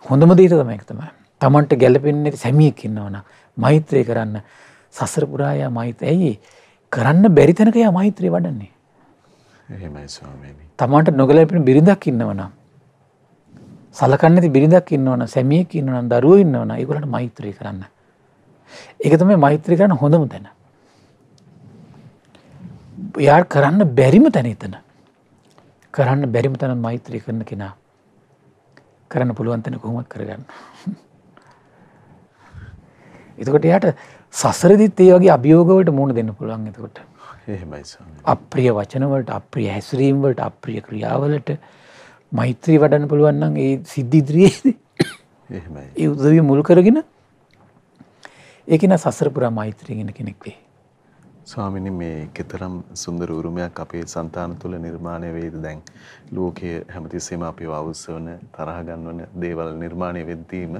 Speaker 2: හොඳම දේ තමයි ඒක තමයි. තමන්ට ගැළපෙන්නේ නැති සැමියෙක් ඉන්නවනම් මෛත්‍රී කරන්න සසර පුරා යා මෛත්‍රී. ඇයි කරන්න බැරි තැනක යා මෛත්‍රී වඩන්නේ.
Speaker 1: එහෙමයි ස්වාමීනි.
Speaker 2: තමන්ට නොගැලපෙන බිරිඳක් ඉන්නවනම් සලකන්න ඇති බිරිඳක් ඉන්නවන සැමියෙක් ඉන්නවන දරුව ඉන්නවන ඒගොලට මෛත්‍රී කරන්න. ඒක තමයි මෛත්‍රී කරන්න හොඳම තැන. යා කරන්න බැරිම තැන එතන. කරන්න බැරිම තැන මෛත්‍රී කරන කෙනා කරන්න පුළුවන්තන කොහොමත් කරගන්න. එතකොට යට සසරදිත් ඒ වගේ අභියෝගවලට මුණ දෙන්න පුළුවන් එතකොට. අප්‍රිය වචනවලට අප්‍රිය හැසිරීම්වලට අප්‍රිය ක්‍රියාවලට මෛත්‍රී වඩන්න පුළුවන් නම් ඒ සිද්ධි ඉදිරියේදී එහෙමයි. ඒ උදවිය මුල් කරගෙන ඒ කෙනා සසර පුරා මෛත්‍රිය කියන කෙනෙක් වෙයි.
Speaker 1: ස්වාමීනි මේ කතරම් සුන්දර උරුමයක් අපේ సంతාන තුල නිර්මාණය වෙයිද දැන් ලෝකයේ හැමතිස්සෙම අපිව අවුස්සවන තරහ ගන්නවන දේවල් නිර්මාණය වෙද්දීම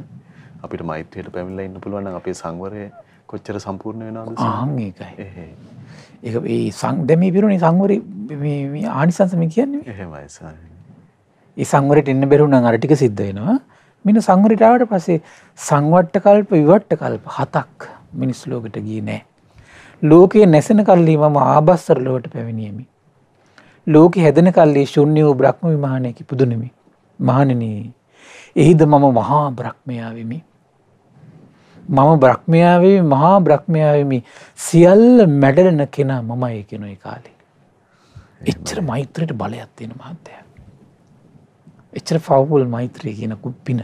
Speaker 1: අපිට මෛත්‍රියට පැමිණලා ඉන්න පුළුවන් නම් අපේ සංවරය කොච්චර සම්පූර්ණ වෙනවද? ආන් ඒකයි. ඒක ඒ
Speaker 2: සං දැන් මේ පිරුණේ සංවරේ මේ ආනිසංස මේ කියන්නේ.
Speaker 1: එහෙමයි ස්වාමීනි.
Speaker 2: සංවරට එන්න බැරුණන් අරටික සිද්ධ වෙනවා මින සංවරිටාවට පසේ සංවට්ට කල්ප විවට්ට කල්ප හතක් මිනිස් ලෝකට ගී නෑ. ලෝකයේ නැසෙන කල්ලී මම ආබස්සරලවට පැවිණියමි. ලෝක හැදන කල්ලේ ශුන්‍ය වූ බ්‍රහ්ම විමානයකි පුදුනමි මහනනී එහිද මම මහා බ්‍රහ්මයාවමි. මම බ්‍රහ්මයාවේ මහා බ්‍රහ්මයාවමි සියල්ල මැඩලන කෙනා මම ඒ කෙනොයි කාලේ. එච්චර මෛත්‍රයට බලයත්තියෙන මහත්තය. එච්චර පවපුල් මෛත්‍රය කියන කුප්පින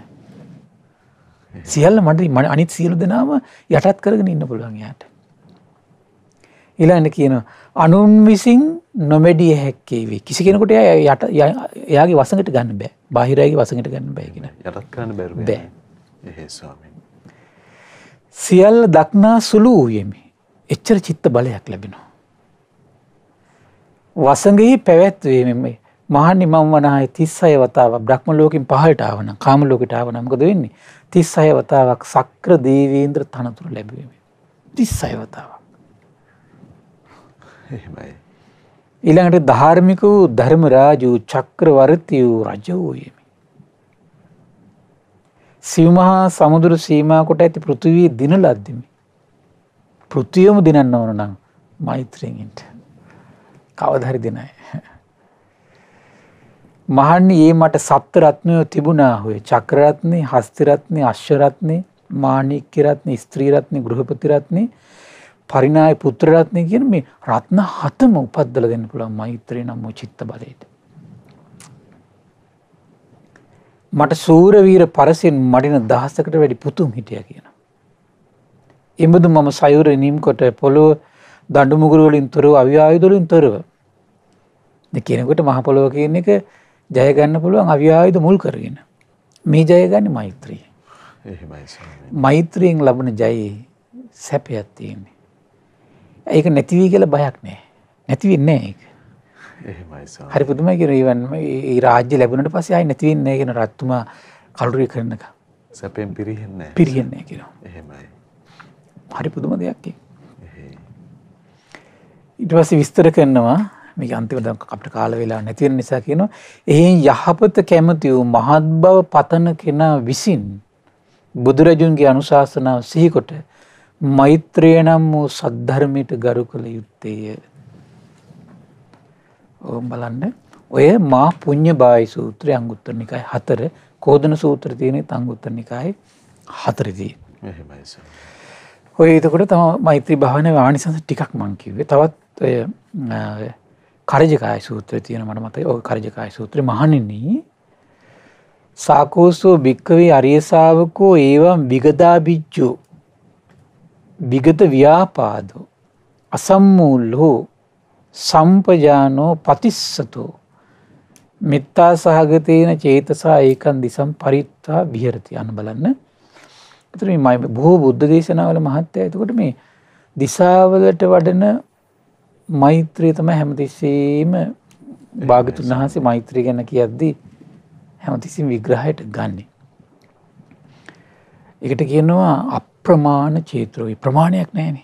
Speaker 2: සියල්ල මට මන අනිත් සියලු දෙනාම යටත් කරගෙන ඉන්න පුළුවන් යාට ඉලාන්න කියන අනුන් විසින් නොමෙඩිය හැක්කේවේ කිසි කෙනකොට යට එයාගේ වසඟට ගන්න බෑ බාහිරයගේ වසඟට ගන්න බැගෙන යටත් කරන්න බැ බෑ සියල්ල දක්නා සුළු වූයෙමි එච්චර චිත්ත බලයක් ලැබෙනවා වසඟෙහි පැවැත්වේ මෙමයි මහනි මං වනායි තිස්සය වතාව බ්‍රහ්ම ලෝකින් පහලට ආවන කාම ලෝකට ආවන මොකද වෙන්නේ තිස්සය වතාවක් සක්‍ර දේවීන්ද්‍ර තනතුරු ලැබීම තිස්සය වතාවක් එහෙමයි ඊළඟට ධාර්මික වූ ධර්මරාජු චක්‍රවර්ති වූ රජ වූයේ සිවමහා සමුදුරු සීමා කොට ඇති පෘථිවී දින ලද්දෙමි පෘථිවියම දිනන්න ඕන නම් මෛත්‍රියෙන් ඉන්න කවදාහරි දිනයි මහන්නේ ඒ මට සප්ත රත්නය තිබුණා හොය චක්‍රරත්නේ හස්තිරත්නේ අශ්‍යරත්නේ මාණික්‍යරත්නේ ස්ත්‍රීරත්නේ ගෘහපතිරත්නේ පරිනාය පුත්‍රරත්නය කියන මේ රත්න හතම උපද්දල දෙන්න පුළුවන් මෛත්‍රී නම් චිත්ත බලයට. මට සූරවීර පරසින් මඩින දහසකට වැඩි පුතුම් හිටිය කියන. එබඳු මම සයුර නීම්කොට පොළොව දඩුමුගුරුවලින් තුරව අව්‍යායුදුලින් තොරව. දෙ කියනකොට මහපොළොව කියන එක ජයගන්න පුළුවන් අව්‍යායුධ මුල් කරගෙන. මේ ජයගන්න මෛත්‍රී. මෛත්‍රීෙන් ලබන ජයේ සැපයක් තියෙන්නේ. ඒක නැතිවී කියල බයක් නෑ. නැතිවෙන්නේ ඒක. හරි පුදුම කිර ඒවන් රාජ්‍ය ලැබුණට පසේ අයි නැතිවන්නේ ගෙන රත්තුමා කලුරය කරනක. සැපෙන් පිරිහෙන්නේ පිරිහෙන්නේ කියෙනවා. හරි පුදුම දෙයක්. ඉට පස්සේ විස්තර කරනවා මේක අන්තිමට අපිට කාල වෙලා නැති වෙන නිසා කියනවා එහෙන් යහපත කැමති වූ මහත් බව පතන කෙනා විසින් බුදුරජුන්ගේ අනුශාසනාව සිහිකොට මෛත්‍රිය නම් වූ සද්ධර්මයට ගරු කළ යුත්තේය ඕම් බලන්න ඔය මා පුඤ්ඤ බායි සූත්‍රය අංගුත්තර නිකාය 4 කෝධන සූත්‍ර තියෙන අංගුත්තර නිකායේ 4 දී එහෙමයි සර් ඔය එතකොට තම මෛත්‍රී භාවනාවේ ආනිසංස ටිකක් මං කිව්වේ තවත් ඔය කරජකාය සූත්‍රය තියෙන මට මතයි ඔ කරජකාය සූත්‍රය මහණෙන්නේ සාකෝස්සෝ භික්කවේ අරියසාාවකෝ ඒවම් විගදාබිච්චෝ විගත ව්‍යාපාදෝ අසම්මූල් හෝ සම්පජානෝ පතිස්සතෝ මෙත්තා සහගතයන චේතසා ඒකන් දිසම් පරිත්තා විහරති අන බලන්න එතුර මයි බොහෝ බුද්ධ දේශනාවල මහත්තය ඇතකොට මේ දිසාවලට වඩන මෛත්‍රිය තමයි හැමතිස්සෙම භාගතුන් වහන්සේ මෛත්‍රිය ගැන කියද්දී හැමතිස්සෙම විග්‍රහයට ගන්නෙ. ඒකට කියනවා අප්‍රමාණ චේත්‍රෝයි ප්‍රමාණයක් නැහැනේ.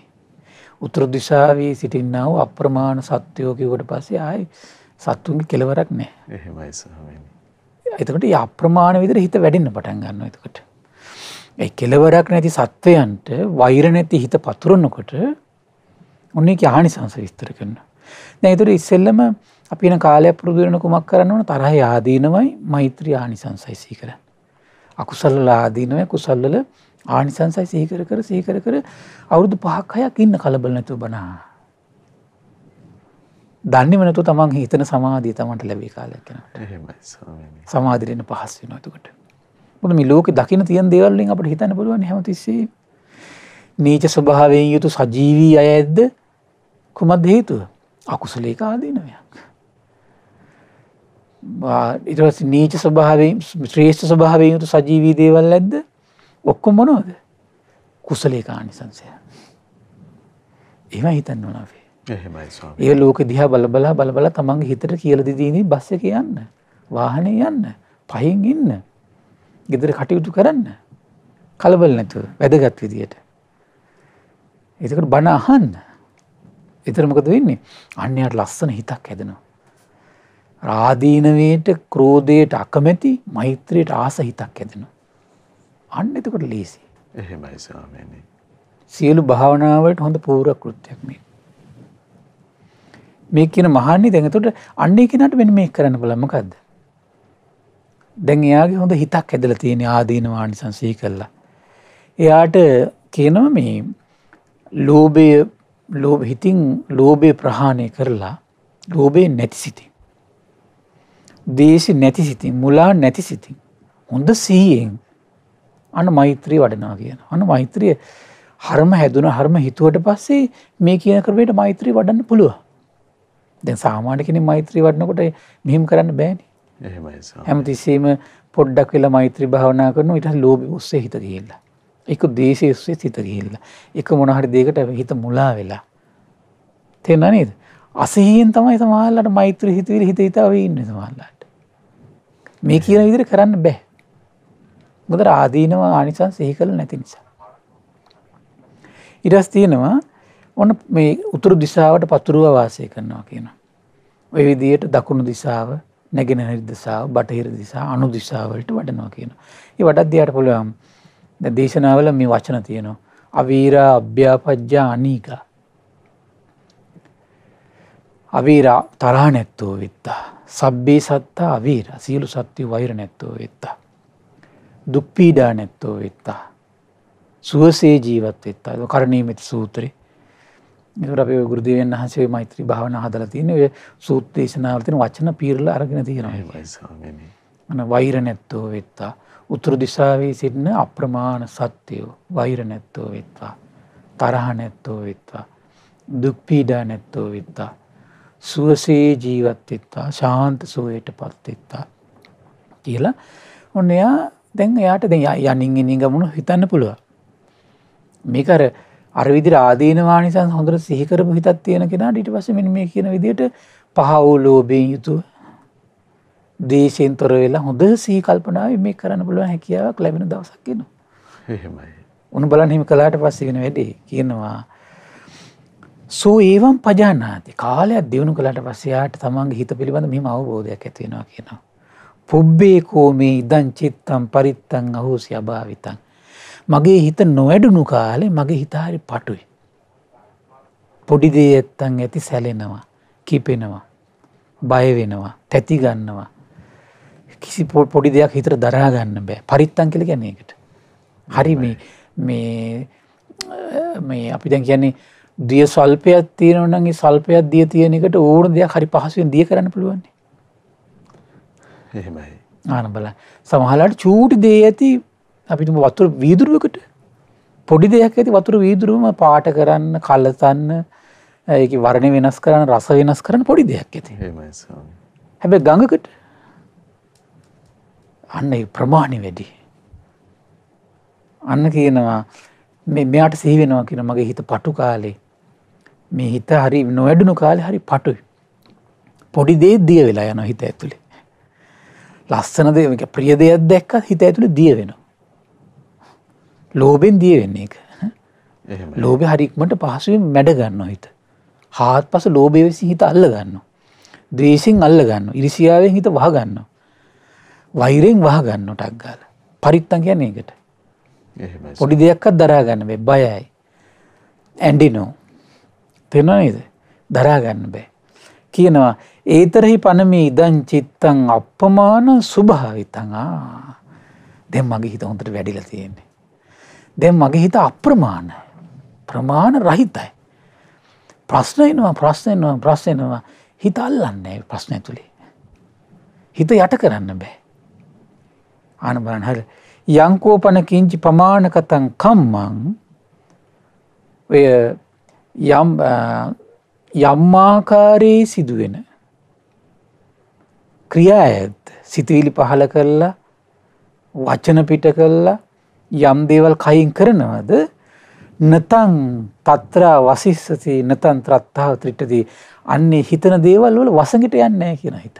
Speaker 2: උතුරු දිශාවේ සිටින්නා වූ අප්‍රමාණ සත්වයෝ කිව්වට පස්සේ ආයි සත්තුන්ගේ කෙලවරක් නැහැ.
Speaker 1: එහෙමයි ස්වාමීනි.
Speaker 2: එතකොට මේ අප්‍රමාණ විදිහට හිත වැඩෙන්න පටන් ගන්නවා එතකොට. ඒ කෙලවරක් නැති සත්වයන්ට වෛර නැති හිත පතුරනකොට ඔන්නේ යහනි සංස විස්තර කරන. දැන් ඒතර ඉස්සෙල්ලම අපි වෙන කාලයක් පුරුදු වෙන කුමක් කරන්න ඕන තරහ ආදීනමයි මෛත්‍රී ආනිසංසයි සිහි කරන්න. අකුසල ආදීනමයි කුසල වල ආනිසංසයි සිහි කර කර සිහි කර කර අවුරුදු 5ක් 6ක් ඉන්න කලබල නැතුව බණ. දන්නේම නැතුව තමන් හිතන සමාධිය තමන්ට ලැබී කාලයක් යනකොට.
Speaker 1: එහෙමයි ස්වාමීනි.
Speaker 2: සමාධිය දෙන්න පහස් වෙනවා එතකොට. මොකද මේ ලෝකේ දකින්න තියෙන දේවල් වලින් අපිට හිතන්න පුළුවන් හැමතිස්සේ නීච ස්වභාවයෙන් යුතු සජීවී අය ඇද්ද කුමත් හේතුව අකුසලේක ආදීනවයක්. ඉටවස් නීච ස්වභාවයෙන් ශ්‍රේෂ්ඨ ස්වභාවයෙන් යුතු සජීවී දේවල් ඇද්ද ඔක්කො මොනෝද කුසලේකානි සංසය. එම හිතන්න නොනවේ. ඒ ලෝක දිහා බලබලා බලබල තමන්ගේ හිතට කියලද දීනී බස්ස කියන්න වාහනය යන්න පහින් ඉන්න ගෙදර කටයුතු කරන්න කලබල නැතුව වැදගත් විදියට. එතකට බණ අහන්න එතර මොකද වෙන්නේ අන්‍යයට ලස්සන හිතක් හැදෙනවා. රාදීනවයට ක්‍රෝධයට අකමැති මෛත්‍රයට ආස හිතක් ඇදෙනවා. අන්න එතකොට ලේසි.
Speaker 1: එහෙමයි ස්වාමීනි.
Speaker 2: සියලු භාවනාවට හොඳ පූර්ව කෘත්‍යයක් මේ. මේ කියන මහන්නේ දැන් එතකොට අන්නේ කෙනාට මෙන්න මේක කරන්න බලන්න මොකද්ද? දැන් එයාගේ හොඳ හිතක් ඇදලා තියෙන ආදීන වානිසංසී කළා. එයාට කියනවා මේ ලෝභය ලෝභ හිතින් ලෝභය ප්‍රහාණය කරලා ලෝභය නැති සිතින්. දේශ නැති සිතින් මුලා නැති සිතින්. හොඳ සීයෙන් අන මෛත්‍රී වඩනා කියන. අන මෛත්‍රිය හර්ම හැදුන හර්ම හිතුවට පස්සේ මේ කියන කරවයට මෛත්‍රී වඩන්න පුළුව. දැන් සාමාන්‍ය කෙනෙක් මෛත්‍රී වඩනකොට මෙහෙම කරන්න බෑනේ. එහෙමයි. හැමතිස්සෙම පොඩ්ඩක් වෙලා මෛත්‍රී භාවනා කරනවා ඊට ලෝභය ඔස්සේ හිත ගිහිල්ලා. එක දේශේෂයේ සිත ගිහිල්ලා. එක මොන හරි දෙයකට හිත මුලා වෙලා. තේරුණා නේද? අසහියෙන් තමයි සමහරලාට මෛත්‍රී හිතවිලි හිත හිතා වෙ ඉන්නේ සමහරලාට. මේ කියන විදිහට කරන්න බෑ. මොකද ආදීනව ආනිසංස සිහි කළ නැති නිසා. ඊටස් තියෙනවා ඔන්න මේ උතුරු දිශාවට පතුරුව වාසය කරනවා කියනවා. ඔය විදිහට දකුණු දිශාව, නැගෙනහිර දිශාව, බටහිර දිශාව, අනු දිශාව වලට වඩනවා කියනවා. ඒ වඩත් දිහාට පුළුවන් දේශනාවල මේ වචන තියෙනවා. අවීරා අභ්‍යාපජ්ජා අනීක. අවීරා තරහ නැත්තෝ වෙත්තා. සබ්බේ සත්තා අවීර සියලු සත්‍යය වෛර නැත්තෝ වෙත්තා. දුක්පීඩා නැත්තෝ වෙත්තා. සුවසේ ජීවත් වෙත්තා කරණීමමති සූත්‍රය. මෙට අපේ ගුරුදයන් වහන්සේ මෛත්‍රී භාවන හදල තියෙන ඔය සූත්‍රේශනාවතින වචන පීරල අරගෙන තියෙනවා. වෛර නැත්තෝ වෙත්තා. උතුරු දිශාවේ සිටින අප්‍රමාණ සත්‍යයෝ වෛර නැත්තෝ වෙත්වා. තරහ නැත්තෝ වෙත්වා. දුක්පීඩා නැත්තෝ වෙත්තා. සුවසේ ජීවත්වෙත්තා ශාන්ත සුවයට පත්වෙත්තා. කියලා ඔන්න එයා දැන් එයාට දෙ යනින් ඉනිගමුණු හිතන්න පුළුව. මේකර අරවිදි ආදීනවානිසන් හොඳර සිහිකරපු හිතත් තියෙන කෙන ඩිට පසමෙන් මේ කියන විදියට පහවුලෝබයෙන් යුතුව දේශයෙන්තොර වෙලා හොඳ සී කල්පනාව මේ කරන්න පුළුව හැකියාවක් ලැබෙන දවසක්කින. එහෙමයි. උන බලන් හිම කලාට පස්සගෙන වැඩේ කියනවා. සෝ ඒවම් පජානාති කාලයක් දියුණු කළට පස්සයාට තමන්ගේ හිත පිළිබඳ මෙම අවබෝධයක් ඇතිවෙනවා කියනවා. පුබ්බේ කෝමේ ඉදං චිත්තම් පරිත්තං අහෝසි අභාවිතන්. මගේ හිත නොවැඩුණු කාලේ මගේ හිතාරි පටුයි. පොඩිදේ ඇත්තන් ඇති සැලෙනවා කිපෙනවා බයවෙනවා තැතිගන්නවා කිසි පොඩි දෙයක් හිතර දරාගන්න බෑ පරිත්තන් කළ ගැනකට. හරි මේ අපි දැන් කියන්නේ දිය සල්පයක් තියෙනවනගේ සල්පයක් දිය තියෙන එකට ඕන දෙයක් හරි පහසුවෙන් දිය කරන්න පුළුවන්නේ එහෙමයි ආන බල සමහලාට චූටි දේ ඇති අපිටම වතුර වීදුරුවකට පොඩි දෙයක් ඇති වතුර වීදුරුවම පාට කරන්න කල්ලතන්න ඒ වරණ වෙනස් කරන්න රස වෙනස් කරන්න පොඩි දෙයක් ඇති
Speaker 1: හැබැ
Speaker 2: ගඟකට අන්න ඒ ප්‍රමාණි වැඩි. අන්න කියනවා මෙයාට සිහිවෙනවා කියන මගේ හිත පටු කාලේ මේ හිත හරි නොවැඩුණු කාලෙ හරි පටුයි. පොඩි දේ දිය වෙලා යන හිත ඇතුළේ. ලස්සන දෙක ප්‍රිය දෙයක් දැක්ක හිත ඇතුළේ දිය වෙනවා. ලෝබෙන් දිය වෙන්නේ එක. ලෝබෙ හරික්මට පහසුවෙන් මැඩ ගන්න හිත. හාත් පස ලෝබේ වෙසි හිත අල්ල ගන්න. දේශෙන් අල්ල ගන්න ඉරිසියාවෙන් හිත වහ ගන්නවා. වෛරෙන් වහගන්න ටක් ගාල පරිත්තන් ගැන එකට පොඩි දෙයක්කත් දරාගන්න බේ බයයි ඇඩිනෝ තෙනනේද දරාගන්න බෑ කියනවා ඒතරහි පනමි ඉදන් චිත්තං අපමාන සුභාවිතඟා දෙම් මගේ හිත හොඳට වැඩිල තියෙන්නේ දෙම් මගේ හිත අප්‍රමාණ ප්‍රමාණ රහිතයි ප්‍රශ්නයනවා ප්‍රශ්නයනවා ප්‍රශ්නයනවා හිත අල්ලන්නේ ප්‍රශ්නය තුළේ හිත යට කරන්න බෑ ආන බලන්න හරි. යංකෝපන කිංචි ප්‍රමාණකතං කම්මං ඔය යම් යම් ආකාරයේ සිදුවෙන ක්‍රියායත් සිතුවිලි පහල කරලා වචන පිට කරලා යම් දේවල් කයින් කරනවද නතං తත්‍ර වසිස්සති නතං ත්‍රත්තා ත්‍රිටදී අන්නේ හිතන දේවල් වල වසඟට යන්නේ නැහැ කියන හිත.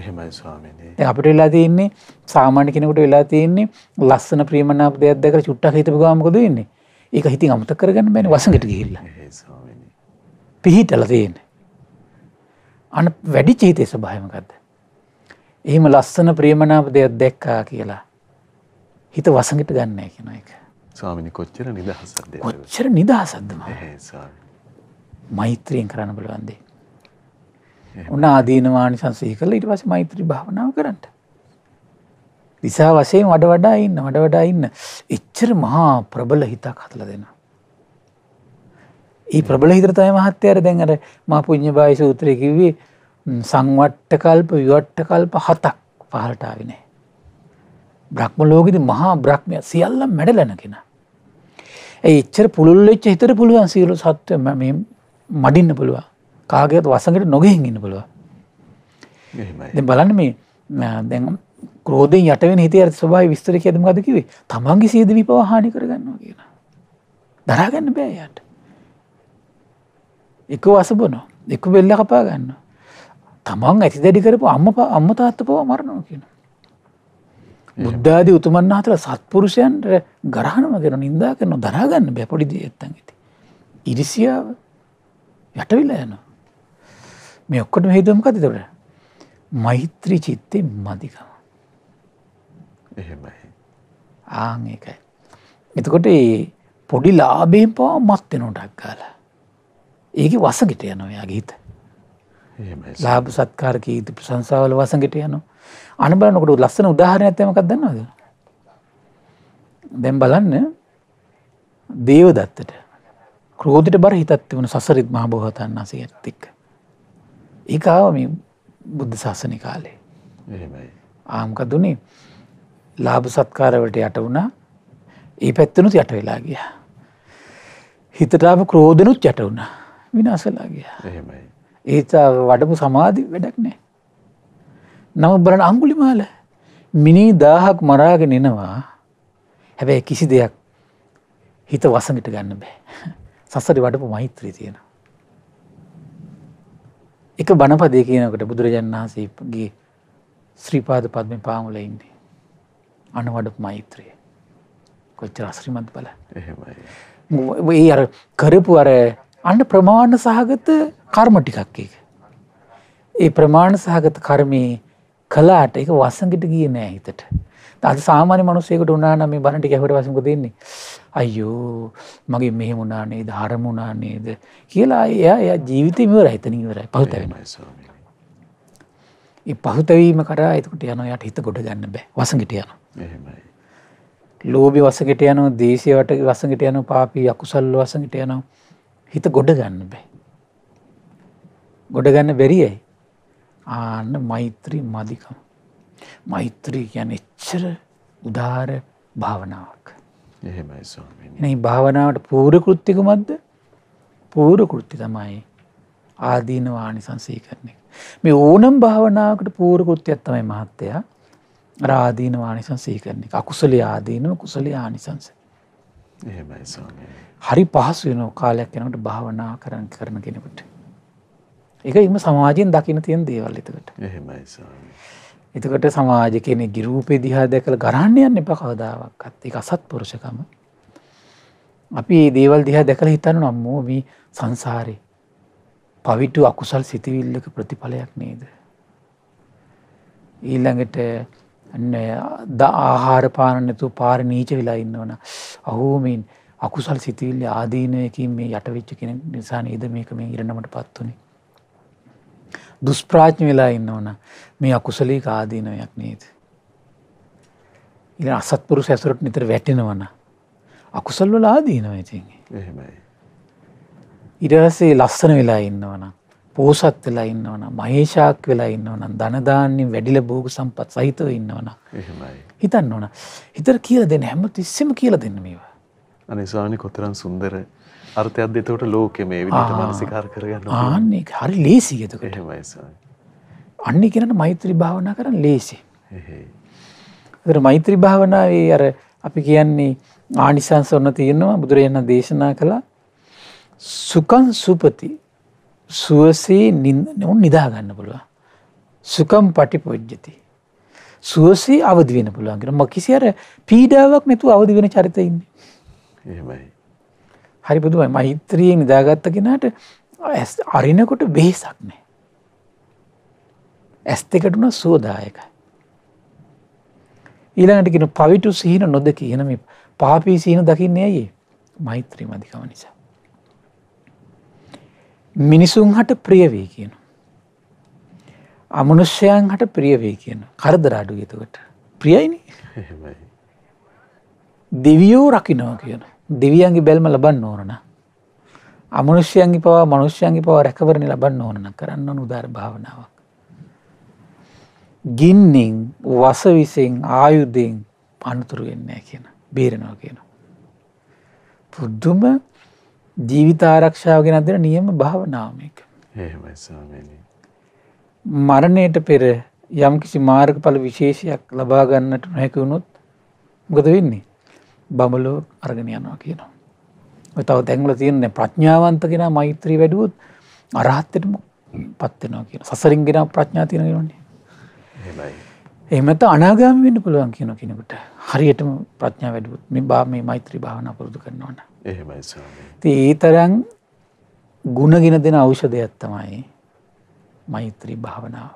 Speaker 1: එහෙමයි ස්වාමීනි.
Speaker 2: දැන් අපිට වෙලා තියෙන්නේ සාමාන්‍ය කෙනෙකුට වෙලා තියෙන්නේ ලස්සන ප්‍රියමනාප දෙයක් දැකලා චුට්ටක් හිතපු ගමන් මොකද වෙන්නේ? ඒක හිතින් අමතක කරගන්න බෑනේ වසඟට ගිහිල්ලා. ඒ ස්වාමීනි. පිහිටලා තියෙන්නේ. අන වැඩි චේතේ ස්වභාවය මොකද්ද? එහෙම ලස්සන ප්‍රියමනාප දෙයක් දැක්කා කියලා හිත වසඟට ගන්න නැහැ කියන එක.
Speaker 1: ස්වාමීනි කොච්චර නිදහසක්ද?
Speaker 2: කොච්චර නිදහසක්ද මම? ඒ ස්වාමීනි. මෛත්‍රියෙන් කරන්න බලවන්නේ. ඔන්න ආදීනවානිසං සිහි කරලා ඊට පස්සේ මෛත්‍රී භාවනාව කරන්න. දිසා වශයෙන් වඩ වඩා ඉන්න වඩ වඩා ඉන්න එච්චර මහා ප්‍රබල හිතක් හදලා දෙනවා. ඒ ප්‍රබල හිතට තමයි මහත්යර දැන් අර මහා පුඤ්ඤබායි සූත්‍රයේ කිව්වේ සංවට්ට කල්ප විවට්ට කල්ප හතක් පහළට ආවේ නැහැ. බ්‍රහ්ම ලෝකෙදි මහා බ්‍රහ්මයා සියල්ලම මැඩලන කෙනා. ඒ එච්චර පුළුල් වෙච්ච හිතට පුළුවන් සියලු සත්වයන් මේ මඩින්න පුළුවන්. කාගේත් වසඟට නොගෙහින් ඉන්න පුළුව බලන්න මේ දැන් ක්‍රෝධෙන් යටවෙන් හිතේ අර ස්වභාව විස්තර ඇදම ගදකිවේ තමන්ගේ සේද විපව හානි කරගන්නවා කියන දරාගන්න බෑයට එක වසබනෝ දෙක බෙල්ල කපා ගන්න තමන් ඇති දැඩි කරපු අම්ම අම්ම තාත්ත පව මරණෝ කියන බුද්ධාදී උතුමන් අතර සත්පුරුෂයන්ට ගරහණම කරන නිදා කරන දරාගන්න බැපොඩිදී ඇත්තන් ඇති ඉරිසියාව යටවිලා යනවා මේ ඔක්කොටම හේතුව මොකද්ද ඒතකොට? මෛත්‍රී චිත්තේ මදිකම. එහෙමයි. ආන් ඒකයි. එතකොට මේ පොඩි ලාභයෙන් පවා මත් වෙනටක් ගාලා. ඒකේ වසඟට යනවා එයාගේ හිත. එහෙමයි. ලාභ සත්කාර කීර්ති ප්‍රශංසාවල වසඟට යනවා. අන බලනකොට ලස්සන උදාහරණයක් තමයි මොකක්ද දන්නවද? දැන් බලන්න දේවදත්තට ක්‍රෝධයට බර හිතක් තිබුණ සසරිත් මහ බෝසතාණන් වහන්සේත් එක්ක. ඒකාව මේ බුද්ධ ශාසනය කාලේ ආමක දුනේ ලාභ සත්කාරවලට යට වුණා ඒ පැත්තනුත් යට වෙලා ගිය. හිතටාව ක්‍රෝධනුත් යට වුණ විනාසලා ගිය ඒතා වඩපු සමාධි වැඩක් නෑ. නම බලන අංගුලි මාල මිනී දාහක් මරාගෙන එනවා හැබැයි කිසි දෙයක් හිත වසඟට ගන්න බෑ සස්සරි වඩපු මෛත්‍රී තියෙන. එක බණපදය කියනකට බුදුරජන් වහන්සේගේ ශ්‍රීපාද පත්ම පාමුල ඉන්නේ. අනුවඩ මෛත්‍රය. කොච්චර අශ්‍රිමත් බල ඒ අර කරපු අර අන්න ප්‍රමාණ සහගත කර්ම ටිකක් එක. ඒ ප්‍රමාණ සහගත කර්මය කලාට එක වසගට ගිය නෑ හිතට. අද සාමාන්‍ය මිනිස්සෙකුට වුණා නම් මේ බණ ටික ඇහුවට පස්සේ මොකද වෙන්නේ? අයියෝ මගේ මෙහෙම වුණා නේද? හරම වුණා නේද? කියලා එයා එයා ජීවිතේ ඉවරයි එතනින් ඉවරයි. පහුත වෙනවා. ඒ පහුතවීම කරා එතකොට යනවා යාට හිත ගොඩ ගන්න බෑ. වසඟට යනවා. එහෙමයි. ලෝභී වසඟට යනවා, දේශය වට වසඟට යනවා, පාපී අකුසල් වසඟට යනවා. හිත ගොඩ ගන්න බෑ. ගොඩ ගන්න බැරියයි. ආන්න මෛත්‍රී මදිකම. මෛත්‍රී කියන්නේ එච්චර උදාර භාවනාවක්. එහෙමයි ස්වාමීනි. මේ භාවනාවට පූර්ව කෘත්‍ය කුමක්ද? පූර්ව කෘත්‍ය තමයි ආදීනව ආනිසංසීකරණය. මේ ඕනම් භාවනාවකට පූර්ව කෘත්‍යයක් තමයි මහත්තයා රාදීන ආනිසංසීකරණය. අකුසලයේ ආදීනව කුසලයේ ආනිසංසය. එහෙමයි ස්වාමීනි. හරි පහසු වෙන කාලයක් යනකොට භාවනා කරන් කරන කෙනෙකුට. ඒක ඉම සමාජයෙන් දකින්න තියෙන දේවල් එතකොට.
Speaker 1: එහෙමයි ස්වාමීනි.
Speaker 2: එතකොට සමාජ කෙනෙ ගිරූපය දිහා දැකළ ගරන්න යන්න එප කවදාවක්ත් එක අසත් පුරුෂකම අපි දේවල් දිහා දැකළ හිතන්න නම්මෝ මේ සංසාරය පවිටු අකුසල් සිතිවිල්ලක ප්‍රතිඵලයක් නේද. ඊළඟට ද ආහාරපානනැතු පාර නීච වෙලා ඉන්නවන අහෝමින් අකුසල් සිතිවිල්ල ආදීනයකින් මේ යටවෙච්ච කෙන නිසා නේද මේක මේ ඉරණමට පත්වනේ දුස්ප්‍රාඥ වෙලා ඉන්නවන මේ අකුසලී කාදීනයක් නේද. ඉ අසත්පුරු සැසුරට නිතර වැටෙනවන. අකුසල් වල ආදීනවතින්. ඉරසේ ලස්සන වෙලා ඉන්නවනම්. පෝසත් වෙලා ඉන්නවන මහේෂාක් වෙලා ඉන්නවනම් ධනදාන්නින් වැඩිල බෝග සම්පත් සහිතව ඉන්නවන හිතන්න ඕන හිතර කියල දෙන්න හැම තිස්සම කියල දෙන්න මේවා
Speaker 1: අනිසානි කොතරන් සුන්දර අර්ථයක් දෙතවට ලෝකෙ මේ විදිහට මානසිකාර කරගන්න ආන්නේ
Speaker 2: හරි ලේසි එතකොට එහෙමයි ස්වාමී අන්නේ කෙනාට මෛත්‍රී භාවනා කරන්න ලේසි
Speaker 1: එතකොට
Speaker 2: මෛත්‍රී භාවනාවේ අර අපි කියන්නේ ආනිසංස වන්න තියෙනවා බුදුරජාණන් දේශනා කළා සුඛං සුපති සුවසේ නින් නිදා ගන්න පුළුවන් සුකම් පටිපොජ්ජති. සුවසේ අවදි වෙන පුළුවන්ගෙන ම කිසි අර පීඩාවක් නැතු අවදි වෙන චරිතයින්නේ. එහෙමයි. හරි පුදුමයි මෛත්‍රියේ නිදාගත්ත කෙනාට අරිනකොට වෙහෙසක් නෑ. ඇස් දෙකටුන සුවදායකයි. ඊළඟට කියන පවිටු සිහින නොද කියන මේ පාපී සිහින දකින්නේ ඇයි මෛත්‍රී මධිකම නිසා. මිනිසුන් හට ප්‍රියවේ කියන. අමනුෂ්‍යයන් හට ප්‍රියවේ කියන කරදරාඩු ගතකට ප්‍රියයිනි දෙවියෝ රකිනවා කියනවා. දිවියන්ගේ බැල්ම ලබන්න ඕනන. අමනුෂ්‍යයන්ගේ පවා මනුෂ්‍යයන්ගේ පවා රැකවරණ ලබන්න ඕනන කරන්න උදාර භාවනාවක්. ගින්නින් වසවිසිෙන් ආයුද්ධයෙන් අනතුරු වෙන්නේ කියන බේරෙනවා කියන. පුද්දුම ජීවිතාරක්ෂාව ගෙන දෙන නියම භාවනාමයක මරණයට පෙර යම් කිසි මාර්ගඵල විශේෂයක් ලබාගන්නට නොහැකවුණොත් ගොද වෙන්නේ බඹලෝ අරගෙන යනවා කියනවා. තව තැන්වල තියන්නේ ප්‍රඥාවන්තගෙන මෛත්‍රී වැඩුවත් අරහත්තටම පත්වෙනවා කියන සසරින්ගෙන ප්‍රඥා තියෙනගෙනන්නේ. එමත අනාගාම වෙන්න පුළුවන් කියන කෙනෙකුට හරියටම ප්‍රඥා වැඩුත් මේ බා මේ මෛත්‍රී භාවන පුරුදු කරනවන. ඒ තරන් ගුණගෙන දෙන අවෂධයක් තමයි මෛත්‍රී භාවනාව.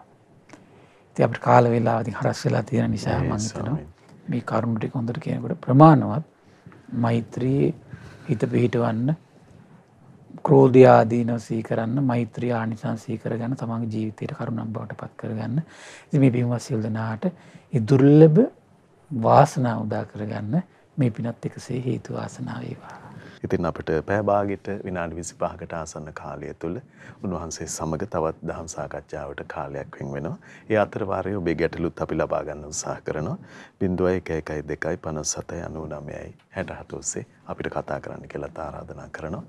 Speaker 2: ති අපට කාල වෙලා ති හරස් වෙලා තියෙන නිසා මන්තනවා. මේ කරුණු ටික හොඳට කියනකොට ප්‍රමාණවත් මෛත්‍රී හිත පිහිටවන්න ක්‍රෝධය ආදීනව සිහි කරන්න මෛත්‍රී ආනිසංස සිහි කරගන්න තමන්ගේ ජීවිතයට කරුණක් බවට පත් කරගන්න. ඉතින් මේ පින්වත් සියලු දෙනාට ඒ දුර්ලභ වාසනාව උදා කරගන්න මේ පිනත් එකසේ හේතු වාසනා වේවා.
Speaker 1: ඉතින් අපට පෑභාගෙට විනාඩි විසි පහකට ආසන්න කාලය තුළ උන්වහන්සේ සමඟ තවත් දහම් සාකච්ඡාවට කාලයක් වෙන් වෙනවා. ඒ අතරවාරය ඔබේ ගැටලුත් අපි ලබාගන්න උත්සාහ කරනවා. බින්දුවයි එක එකයි දෙකයි පනස් සතයි අනූ නමයයි හැටහත ඔස්සේ අපිට කතා කරන්න කියලා තාරාධනා කරනවා.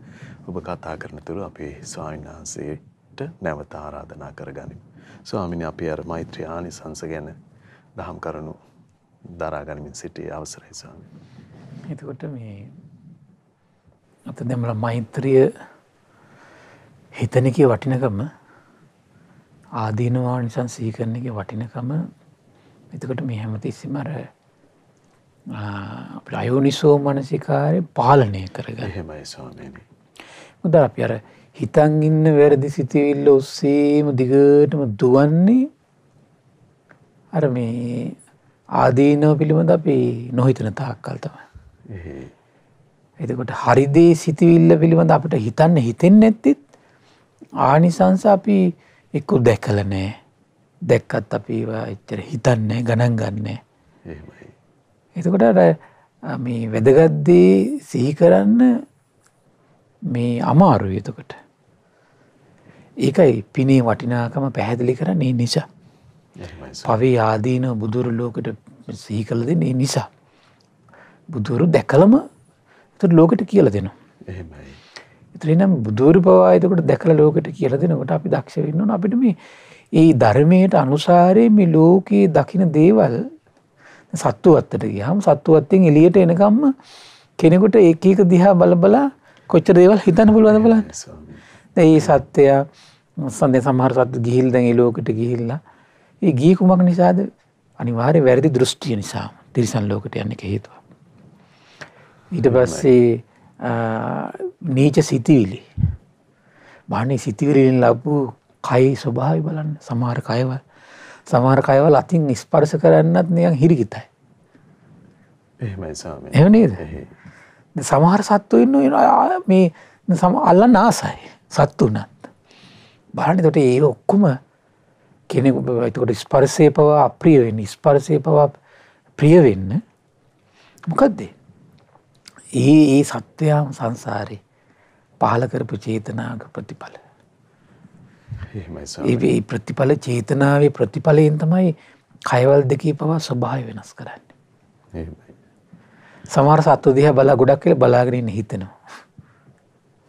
Speaker 1: ඔබ කතා කරන තුරු අපි ස්වාමීන් වහන්සේට නැවත ආරාධනා කරගනිමු. ස්වාමිනි අපි අර මෛත්‍රී ආනිසංස ගැන දහම් කරුණු දරාගනිමින් සිටියේ අවසරයි ස්වාමීනි.
Speaker 2: එතකොට මේ අත දෙමල මෛත්‍රිය හිතනක වටිනකම ආදීනවා නිසන් සීකරන එක වටිනකම එතකට මේ හැමතිස්සම අර අයෝනිසෝ මනසිකාරය පාලනය කරග හෙමයිස්වාමයන මුද අප අර හිතන් ඉන්න වැරදි සිතිවිල්ල ඔස්සේම දිගටම දුවන්නේ අර මේ ආදීනව පිළිබඳ අපි නොහිතන තාක්කල්තම එතකොට හරිදේ සිතිවිල්ල පිළිබඳ අපට හිතන්න හිතෙන් නැත්තිත් ආනිසංස අපි එක්කු දැකල නෑ දැක්කත් අපි එච්චර හිතන්නේ ගණන් ගන්නේ. එතකොට මේ වැදගත්දේ සිහි කරන්න මේ අමාරු එතකොට. ඒකයි පිනේ වටිනාකම පැහැදිලි කරන්න ඒ නිසා. පවි ආදීන බුදුරු ලෝකට සිහි කලද ඒ නිසා. බුදුරු දැකළම තුර ලෝකට කියල දෙනවා. එහෙමයි. එතනම් බුදුර පවායතකට දැකල ලෝකට කියල දෙනකට අපි දක්ෂවෙන්නන අපිට මේ ඒ ධර්මයට අනුසාරය මේ ලෝකයේ දකින දේවල් සත්තුවත්තට ගියහම් සත්තුවත්තෙන් එලියට එනකම්ම කෙනෙකුට ඒකක දිහා බලබලා කොච්ච දේවල් හිතන පුළුවද බලන්න ඒ සත්‍යයා සන්දය සමහර සත් ගිහිල් දැන් ලෝකට ගිහිල්ලා ඒ ගී කුමක් නිසාද අනිවාරය වැරදි දෘෂ්ටිය නිසා තිරිසන් ලෝකට යන්න එක හේතුව ඊට පස්සේ නීච සිතිවිලි බානේ සිතිවිලිෙන් ලබපු කයි ස්වභාවි බලන්න සමහර කයවල් සමහර කයවල් අතින් නිස්පර්ස කරන්නත් නියන් හිරිකිතයි එනේද සමහර සත්තු ඉන්න මේ සම අල්ල නාසයි සත්තු වනත් බලන්න තොට ඒ ඔක්කුම කෙනෙකු ඇතකොට ස්පර්සය පවා අප්‍රියවෙන්න ස්පර්සය පවා ප්‍රියවෙන්න මොකක්දේ ඒ ඒ සත්වයාම සංසාරේ පහල කරපු චේතනාග ප්‍රතිඵල. ඒ ප්‍රතිඵල චේතනාවේ ප්‍රතිඵලයෙන් තමයි කයවල් දෙකී පවා ස්වභාය වෙනස් කරන්න. සමාර සත්තු දිහ බලා ගොඩක් කියල බලාගරන්න හිතනවා.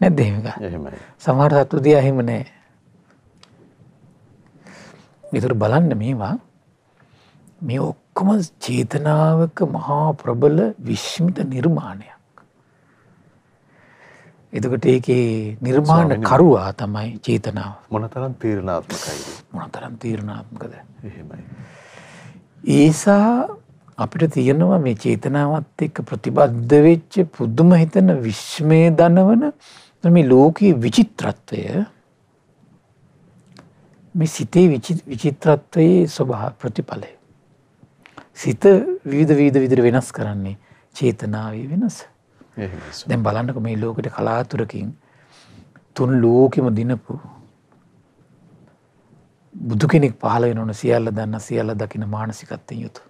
Speaker 2: නැද්දේමක සමාර සත්තු දිය අහෙම නෑ. ඉතුර බලන්න මේවා මේ ඔක්කොම චේතනාවක මහා ප්‍රබල විශ්මිත නිර්මාණය. එතකට ඒකේ නිර්මාණ කරුවා තමයි චේතනාව මොනතරම් තීරණාත්මකයි මොනතරම් තීරණාත්මකද එහෙමයි. ඒසා අපිට තියෙනවා මේ චේතනාවත් එක්ක ප්‍රතිබද්ධ වෙච්ච පුදුම හිතන විශ්මය දනවන මේ ලෝකයේ විචිත්‍රත්වය මේ සිතේ විචිත්‍රත්වයේ ස්වභාව ප්‍රතිඵලය. සිත විවිධ විවිධ විදිහට වෙනස් කරන්නේ චේතනාවේ වෙනස. දැන් බලන්නක මේ ලෝකෙට කලාතුරකින් තුන් ලෝකෙම දිනපු බුදු කෙනෙක් පහල වෙන ඕන සියල්ල දන්න සියල්ල දකින මානසිකත්තෙන් යුතු.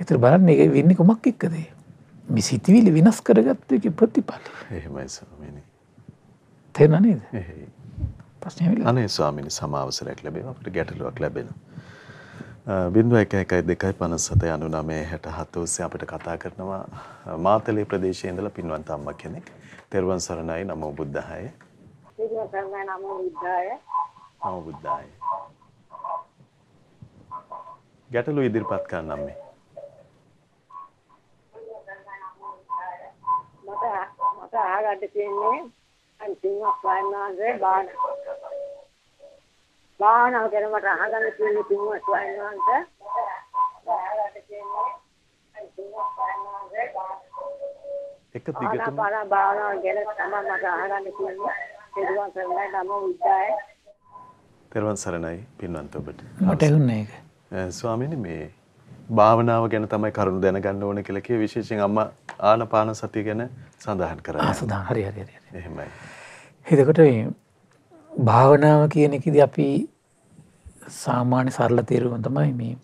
Speaker 2: එතර බලන්න එක වෙන්න කුමක් එක්කදේ මේ සිතිවිලි වෙනස් කරගත්ත එක ප්‍රතිඵල
Speaker 1: එහෙමයි තේරන නේද ප්‍රශ්නය අනේ ස්වාමිනි සමාවසරයක් ලැබෙන අපට ගැටලුවක් ලැබෙනවා බිඳුව එක එකයි දෙකයි පනසත යනු නමේ හැට හත්තෝස්සේ අපිට කතා කරනවා මාතලේ ප්‍රදේශය ඉඳල පින්වන්ත අම්ම කෙනෙක් තෙරුවන් සරණයි නමෝ බුද්ධාය
Speaker 2: නම
Speaker 1: බුද්ධාය ගැටලු ඉදිරිපත් කරන්න අම්මේ
Speaker 2: මට මට ආගන්න තියෙන්නේ අන්තිම වයනාගේ බාන භාවනාව ගැන මට අහගන්න තියෙන කිව්වත් වයින්වන්ට එක දිගටම භාවනාව ගැන තමයි මට අහගන්න තියෙන්නේ පෙරුවන් සරණයි නම උද්දාය
Speaker 1: පෙරුවන් සරණයි පින්වන්ත ඔබට මට ඇහුන්නේ ඒක ස්වාමීනි මේ භාවනාව ගැන තමයි කරුණු දැනගන්න ඕන කියලා කිය විශේෂයෙන් අම්මා ආනපාන සතිය ගැන සඳහන් කරා. ආ සඳහන් හරි හරි හරි. එහෙමයි.
Speaker 2: එතකොට භාවනාව කියන එකද අපි සාමාන්‍ය සරල තේරුම තමයි මේ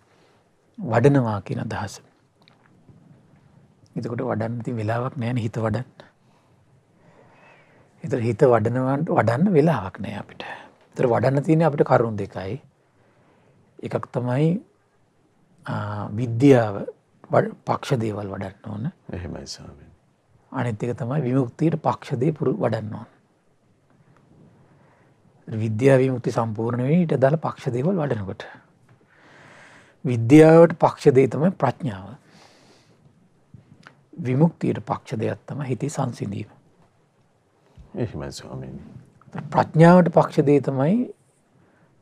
Speaker 2: වඩනවා කියන අදහස. එතකොට වඩන්න ති වෙලාවක් නෑන හිත වඩන්න. එත හිත වඩනවට වඩන්න වෙලාවක් නෑ අපිට තර වඩන්න තියෙන අපට කරුණු දෙකයි එකක් තමයි විද්‍යාව පක්ෂ දේවල් වඩන්න ඕන එහෙමයි අනෙත්තික තමයි විමුක්තියට පක්ෂදේ පුරු වඩන්න ඕන විද්‍යා විමුක්ති සම්පූර්ණ වෙන්නේ ඊට අදාළ පක්ෂ දේවල් වඩනකොට. විද්‍යාවට පක්ෂ දේ තමයි ප්‍රඥාව. විමුක්තියට පක්ෂ දෙයක් තමයි හිතේ සංසිඳීම. එහෙමයි ස්වාමීනි. ප්‍රඥාවට පක්ෂ දේ තමයි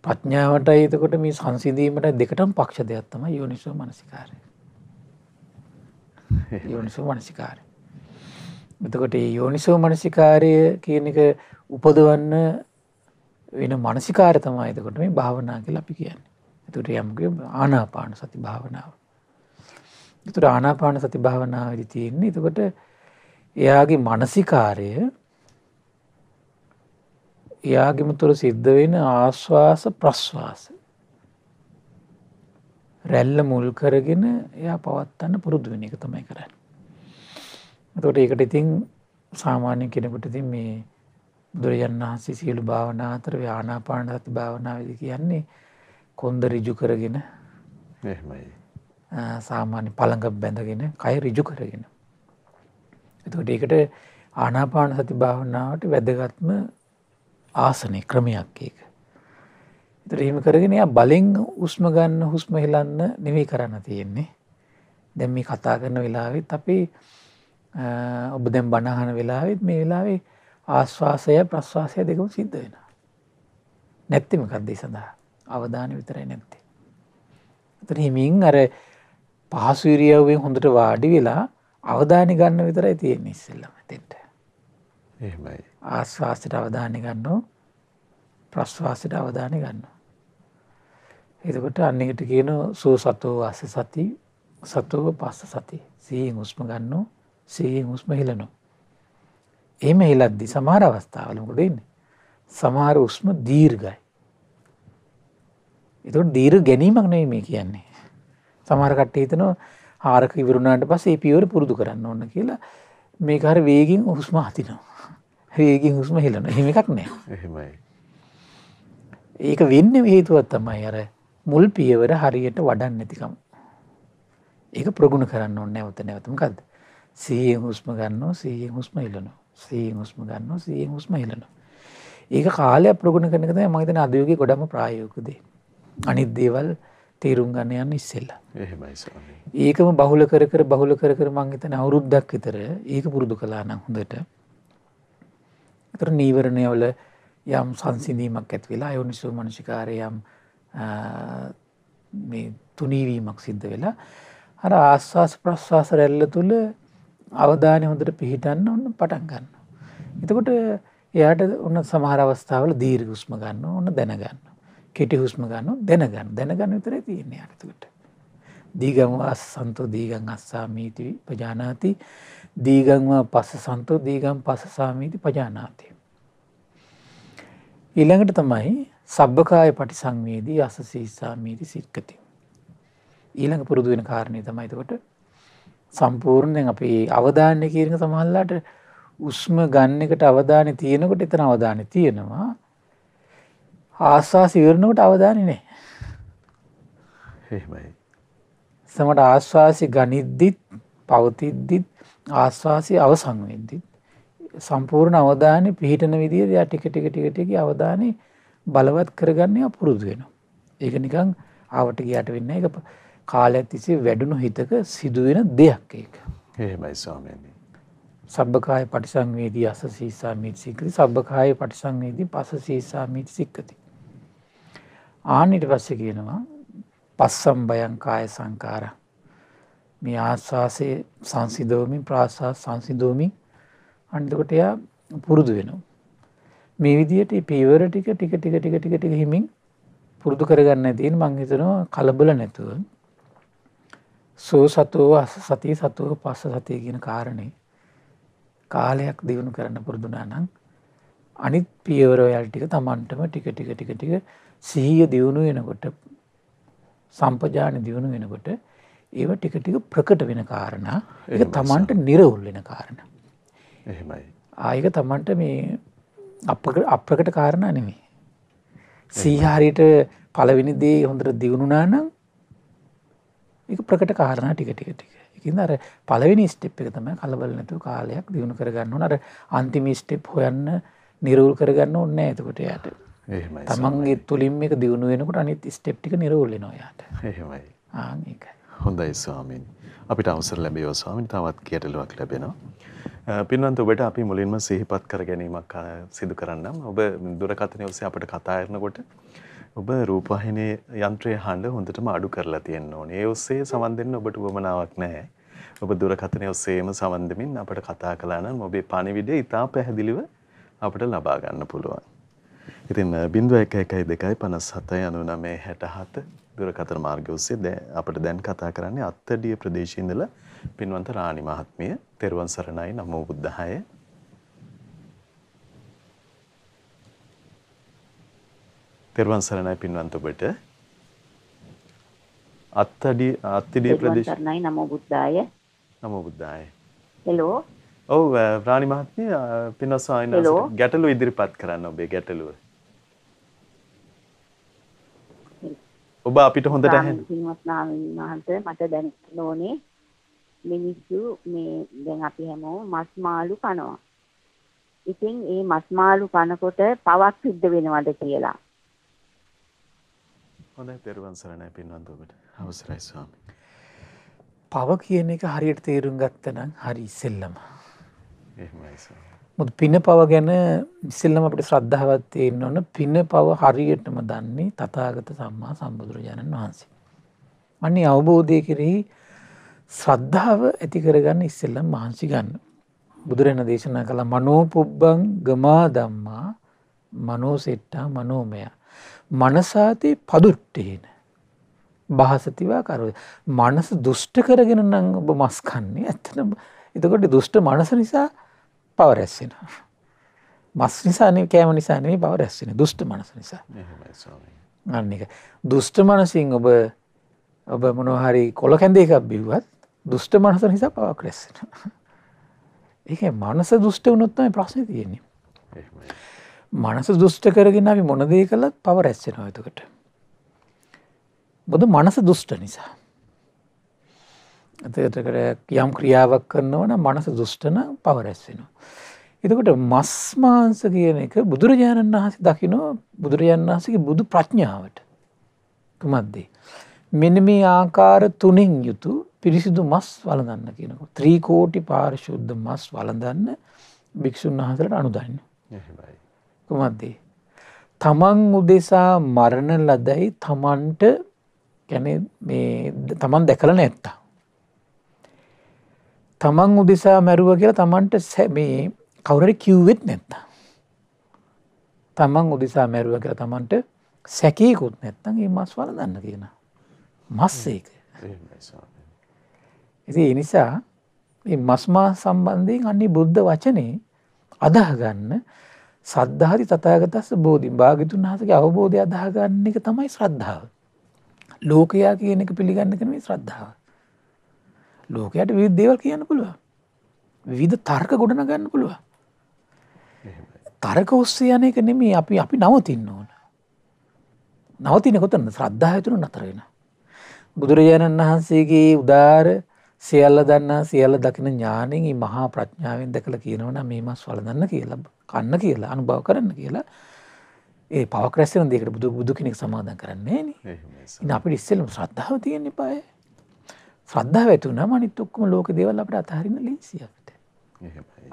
Speaker 2: ප්‍රඥාවටයි එතකොට මේ සංසිඳීමට දෙකටම පක්ෂ දෙයක් තමයි යෝනිසෝ මනසිකාරය. යෝනිසෝ මනසිකාරය. එතකොට යෝනිසෝ මනසිකාරය කියන එක උපදවන්න වෙන මනසිකාර තමා එතකොට මේ භාවනා කියලා අපි කියන්න. එතුට යම්ගේ ආනාපාන සති භාවනාව. එතුට ආනාපාන සති භාවනාව තියෙන්නේ එතකොට එයාගේ මනසිකාරය එයාගෙම තුර සිද්ධ වෙන ආශ්වාස ප්‍රශ්වාස රැල්ල මුල් කරගෙන එයා පවත්වන්න පුරුදු වෙන එක තමයි කරන්න. එතකොට ඒකට ඉතින් සාමාන්‍ය කෙනෙකුට ඉතින් මේ බුදුරජාණන් වහන්සේ සියලු භාවනා අතර ඔය ආනාපාන සති භාවනාවේදී කියන්නේ කොන්ද ඍජු කරගෙන එහෙමයි. සාමාන්‍ය පළඟ බැඳගෙන කය ඍජු කරගෙන. එතකොට ඒකට ආනාපාන සති භාවනාවට වැදගත්ම ආසනේ ක්‍රමයක් ඒක. එතකොට එහෙම කරගෙන යා බලෙන් හුස්ම ගන්න හුස්ම හෙලන්න නෙවෙයි කරන්න තියෙන්නේ. දැන් මේ කතා කරන වෙලාවෙත් අපි ඔබ දැන් බණ අහන වෙලාවෙත් මේ වෙලාවේ ආශ්වාසය ප්‍රශ්වාසය දෙකම සිද්ධ වෙනවා. නැත්තේ මොකක්ද ඒ සඳහා? අවධානය විතරයි නැත්තේ. එතන හිමින් අර පහසු ඉරියව්වෙන් හොඳට වාඩි වෙලා අවධානය ගන්න විතරයි තියෙන්නේ ඉස්සෙල්ලම එතෙන්ට. එහෙමයි. ආශ්වාසයට අවධානය ගන්නවා ප්‍රශ්වාසයට අවධානය ගන්නවා. එතකොට අන්න එකට කියන සෝසතෝ අස සති සතෝ පස්ස සති. සිහියෙන් හුස්ම ගන්නවා, සිහියෙන් හුස්ම හෙලනවා. එහෙම හෙලද්දි සමහර අවස්ථාවල මොකද වෙන්නේ? සමහර උෂ්ම දීර්ඝයි. ඒතකොට දීර්ඝ ගැනීමක් නෙවෙයි මේ කියන්නේ. සමහර කට්ටිය හිතනවා හාරක ඉවරුණාට පස්සේ ඒ පියවර පුරුදු කරන්න ඕන කියලා මේක හර වේගින් හුස්ම හතිනවා. වේගින් හුස්ම හෙලනවා. එහෙම එකක් නෑ. එහෙමයි. ඒක වෙන්නේ හේතුවක් තමයි අර මුල් පියවර හරියට වඩන්නේ නැතිකම. ඒක ප්‍රගුණ කරන්න ඕනේ නැවත නැවත මොකද්ද? සිහියෙන් හුස්ම ගන්නවා, සිහියෙන් හුස්ම හෙලනවා. සීයෙන් හුස්ම ගන්නවා සීයෙන් හුස්ම හෙලනවා. ඒක කාලයක් ප්‍රගුණ කරන එක තමයි මම හිතන්නේ අද යුගයේ ගොඩම ප්‍රායෝගික දේ. අනිත් දේවල් තේරුම් ගන්න යන්න ඉස්සෙල්ලා. එහෙමයි ස්වාමී. ඒකම බහුල කර කර බහුල කර කර මම හිතන්නේ අවුරුද්දක් විතර ඒක පුරුදු කළා නම් හොඳට. ඒතර නීවරණයවල යම් සංසිඳීමක් ඇති වෙලා යෝනිසෝ මනසිකාරය යම් මේ තුනීවීමක් සිද්ධ වෙලා අර ආස්වාස් ප්‍රස්වාස රැල්ල තුල අවධානය හොඳට පිහිටන්න ඔන්න පටන් ගන්න. එතකොට එයාට ඔන්න සමහර අවස්ථාවල දීර්ඝ හුස්ම ගන්න ඕන දැනගන්න. කෙටි හුස්ම ගන්න දැනගන්න. දැනගන්න විතරයි තියෙන්නේ අරකට. දීගං අස්සන්තෝ දීගං අස්සාමීති පජානාති දීගං පස්ස සන්තෝ දීගං පස්ස සාමීති පජානාති. ඊළඟට තමයි සබ්බකාය පටිසංවේදී අසසීසාමීති සික්කති. ඊළඟ පුරුදු වෙන කාරණේ තමයි එතකොට සම්පූර්ණයෙන් අපි අවධානය කියරක සමහල්ලාට උස්ම ගන්න එකට අවධානය තියෙනකොට එතන අවධානය තියෙනවා ආස්වා සිවරණකට අවධානය නෑ එහෙමයි සමට ආශ්වාසි ගනිද්දිත් පවතිද්දිත් ආශ්වාසය අවසංවෙද්දිත් සම්පූර්ණ අවධානය පිහිටන විදිර යා ටික ටික ටිකටක අවධානය බලවත් කරගන්නේ අපුරුදු වෙනවා ඒක නිකං ආවට ගියට වෙන්න එක කාලයක් තිස්සේ වැඩුණු හිතක සිදුවෙන දෙයක් ඒක. එහෙමයි ස්වාමීනි. සබ්බකාය පටිසංවේදී අස සීසාමීට සික්කති සබ්බකාය පටිසංවේදී පස සීසාමීට සික්කති. ආනිට පස්සේ කියනවා පස්සම් බයං කාය සංකාර මේ ආස්වාසය සංසිදෝමින් ප්‍රාසා සංසිදෝමින් අන්දකොට එයා පුරුදු වෙනවා. මේ විදියට පීවර ටික ටික ටික ටික ටික ටික හිමින් පුරුදු කරගන්න තියෙන මං හිතනවා කලබල නැතුව සෝ සතුව අස සතිය සතුව පස්ස සතිය ගෙන කාරණය කාලයක් දියුණු කරන්න පුරදුනා නම් අනිත් පියවරෝයල් ටික තමන්ටම ටික ටික ටික ටික සීය දියුණු වෙනකොට සම්පජාන දියුණු වෙනකොට ඒව ටික ටික ප්‍රකට වෙන කාරණ එක තමන්ට නිරවුල් වෙන කාරණ එහෙමයි ආයක තමන්ට මේ අප්‍රකට කාරණ නෙමේ සීහාරියට පලවෙනි දේ හොඳට දියුණුනා නම් ඒක ප්‍රකට කාරණ ටික ටික ටික එකින් අර පළවෙනි ස්ටෙප් එක තමයි කලබල නැතුව කාලයක් දියුණු කරගන්න ඕන අර අන්තිම ස්ටෙප් හොයන්න නිරවුල් කරගන්න ඕනේ එතකොට යාට තමන්ගේ තුලින් එක දියුණු වෙනකොට අනිත් ස්ටෙප් ටික නිරවුල් වෙනවා යාට එහෙමයි ආ ඒකයි
Speaker 1: හොඳයි ස්වාමීන් අපිට අවසර ලැබේවා ස්වාමීන් තවත් කියටලුවක් ලැබෙනවා පින්වන්ත ඔබට අපි මුලින්ම සිහිපත් කර ගැනීමක් සිදු කරන්නම් ඔබ දුරකථනය ඔස්සේ අපට කතා කරනකොට ඔබ රූපහිනේ යන්ත්‍රයේ හඬ හොඳටම අඩු කරලා තියෙන්න ඕනේ. ඒ ඔස්සේ සමන් දෙන්න ඔබට වමනාවක් නැහැ. ඔබ දුරකථනය ඔස්සේම සමන් දෙමින් අපට කතා කළා නම් ඔබේ පණිවිඩය ඉතා පැහැදිලිව අපට ලබා ගන්න පුළුවන්. ඉතින් 011257 දුරකථන මාර්ගය ඔස්සේ දැන් අපිට දැන් කතා කරන්නේ අත්තඩිය ප්‍රදේශයේ ඉඳලා පින්වන්ත රාණි මහත්මිය තෙරුවන් සරණයි නමෝ බුද්ධාය තෙරුවන් සරණයි පින්වන්ත ඔබට. අත්තඩි අත්තිඩිය ප්‍රදේශ සරණයි
Speaker 2: නමෝ බුද්දාය. නමෝ බුද්දාය. හෙලෝ.
Speaker 1: ඔව් රාණි මහත්මිය පින්වත් ස්වාමීන් ගැටලු ඉදිරිපත් කරන්න ඔබේ ගැටලුව. ඔබ අපිට හොඳට ඇහෙන.
Speaker 2: පින්වත් ස්වාමීන් වහන්සේ මට දැනෙන්න ඕනේ මිනිස්සු මේ දැන් අපි හැමෝම මස් මාළු කනවා. ඉතින් මේ මස් මාළු කනකොට පවක් සිද්ධ වෙනවද කියලා.
Speaker 1: හොඳයි තෙරුවන් සරණයි පින්වත්
Speaker 2: ඔබට. අවසරයි ස්වාමී. පව කියන එක හරියට තේරුම් ගත්තනම් හරි ඉස්සෙල්ලම. එහෙමයි ස්වාමී. මොකද පින පව ගැන ඉස්සෙල්ලම අපිට ශ්‍රද්ධාවක් තියෙන්න ඕන. පින පව හරියටම දන්නේ තථාගත සම්මා සම්බුදුරජාණන් වහන්සේ. අන්නේ අවබෝධය කෙරෙහි ශ්‍රද්ධාව ඇති කරගන්න ඉස්සෙල්ලම මහන්සි ගන්න. බුදුරණ දේශනා කළ මනෝපුබ්බං ගමා ධම්මා මනෝසෙට්ටා මනෝමයා මනසාතේ පදුට්ටේන. බහසතිවා කරද. මනස දුෂ්ට කරගෙන නං ඔබ මස්කන්නේ ඇත්තන එතකොට දුෂ්ට මනස නිසා පවරැස්සෙන. මස් නිසාන කෑම නිසානේ පවරැස්සෙන දුෂ්ට මනස නිසා. අන්න එක. දුෂ්ට මනසින් ඔබ ඔබ මොනොහරි කොළ කැඳ එකක් බිව්වත් දුෂ්ට මනස නිසා පවක් රැස්සෙන. ඒක මනස දුෂ්ට වනොත්තම ප්‍රශ්න තියෙන්නේ. මනස දුෂ්ට කරගෙන අපි මොනදේ කළත් පව රැස්සෙනවා එතකට. බොද මනස දුෂ්ට නිසා. ඇතකට යම් ක්‍රියාවක් කරන්නවන මනස දුෂ්ටන පවරැස්සෙනවා. එතකොට මස්මාංස කියන එක බුදුරජාණන් වහස දකිනෝ බුදුරජාණන් වහසගේ බුදු ප්‍රඥාවට කුමත්දේ. මෙන මේ ආකාර තුනෙන් යුතු පිරිසිදු මස් වලදන්න කියනක. ත්‍රීකෝටි පාරිශුද්ධ මස් වලදන්න භික්‍ෂූන් වහසට අනුදන්න. එහෙමයි. කුමක්දේ. තමන් උදෙසා මරණ ලදැයි තමන්ට තමන් දැකල නැත්තා. තමන් උදෙසා මැරුව කියලා තමන්ට සැබේ කවුරට කිව්වෙත් නැත්තා. තමන් උදෙසා මැරුව කියලා තමන්ට සැකයකුත් නැත්තන් ඒ මස් වල දන්න කියන. මස්සේක
Speaker 1: ඇති
Speaker 2: එනිසා මස්මා සම්බන්ධයෙන් අන්නේ බුද්ධ වචනේ අදහගන්න සද්ධහරි තතාගතස් බෝධි භාගිතුන් වහසගේ අවබෝධය අදහගන්න එක තමයි ශ්‍රද්ධාව. ලෝකයා කියන එක පිළිගන්න කනේ ශ්‍රද්ධාව. ලෝකයට විවිධ දේවල් කියන්න පුළුව. විවිධ තර්ක ගොඩන ගන්න පුළුව. තරක ඔස්සේ යන එක නෙමේ අපි අපි නවතින්න ඕන. නවතින කොතන්න ශ්‍රද්ධායතුරු නතරෙන. බුදුරජාණන් වහන්සේගේ උදාර සියල්ල දන්න සියල්ල දකින ඥානෙන් මහා ප්‍රඥාවෙන් දැකළ කියනවන මේ මස් වලදන්න කියලබ. කන්න කියලා අනුභව කරන්න කියලා ඒ පවක්‍රැස්සන දෙකට බුදු බුදු කෙනෙක් සමාධන් කරන්නේ න අපි ඉස්සලම් ශ්‍රද්ධාව තියෙන්න්න පාය ශ්‍රද්ධාව ඇතුන මනිත් ඔක්කම ලෝක දේවල් අපට අතහරින්න ලිසිියට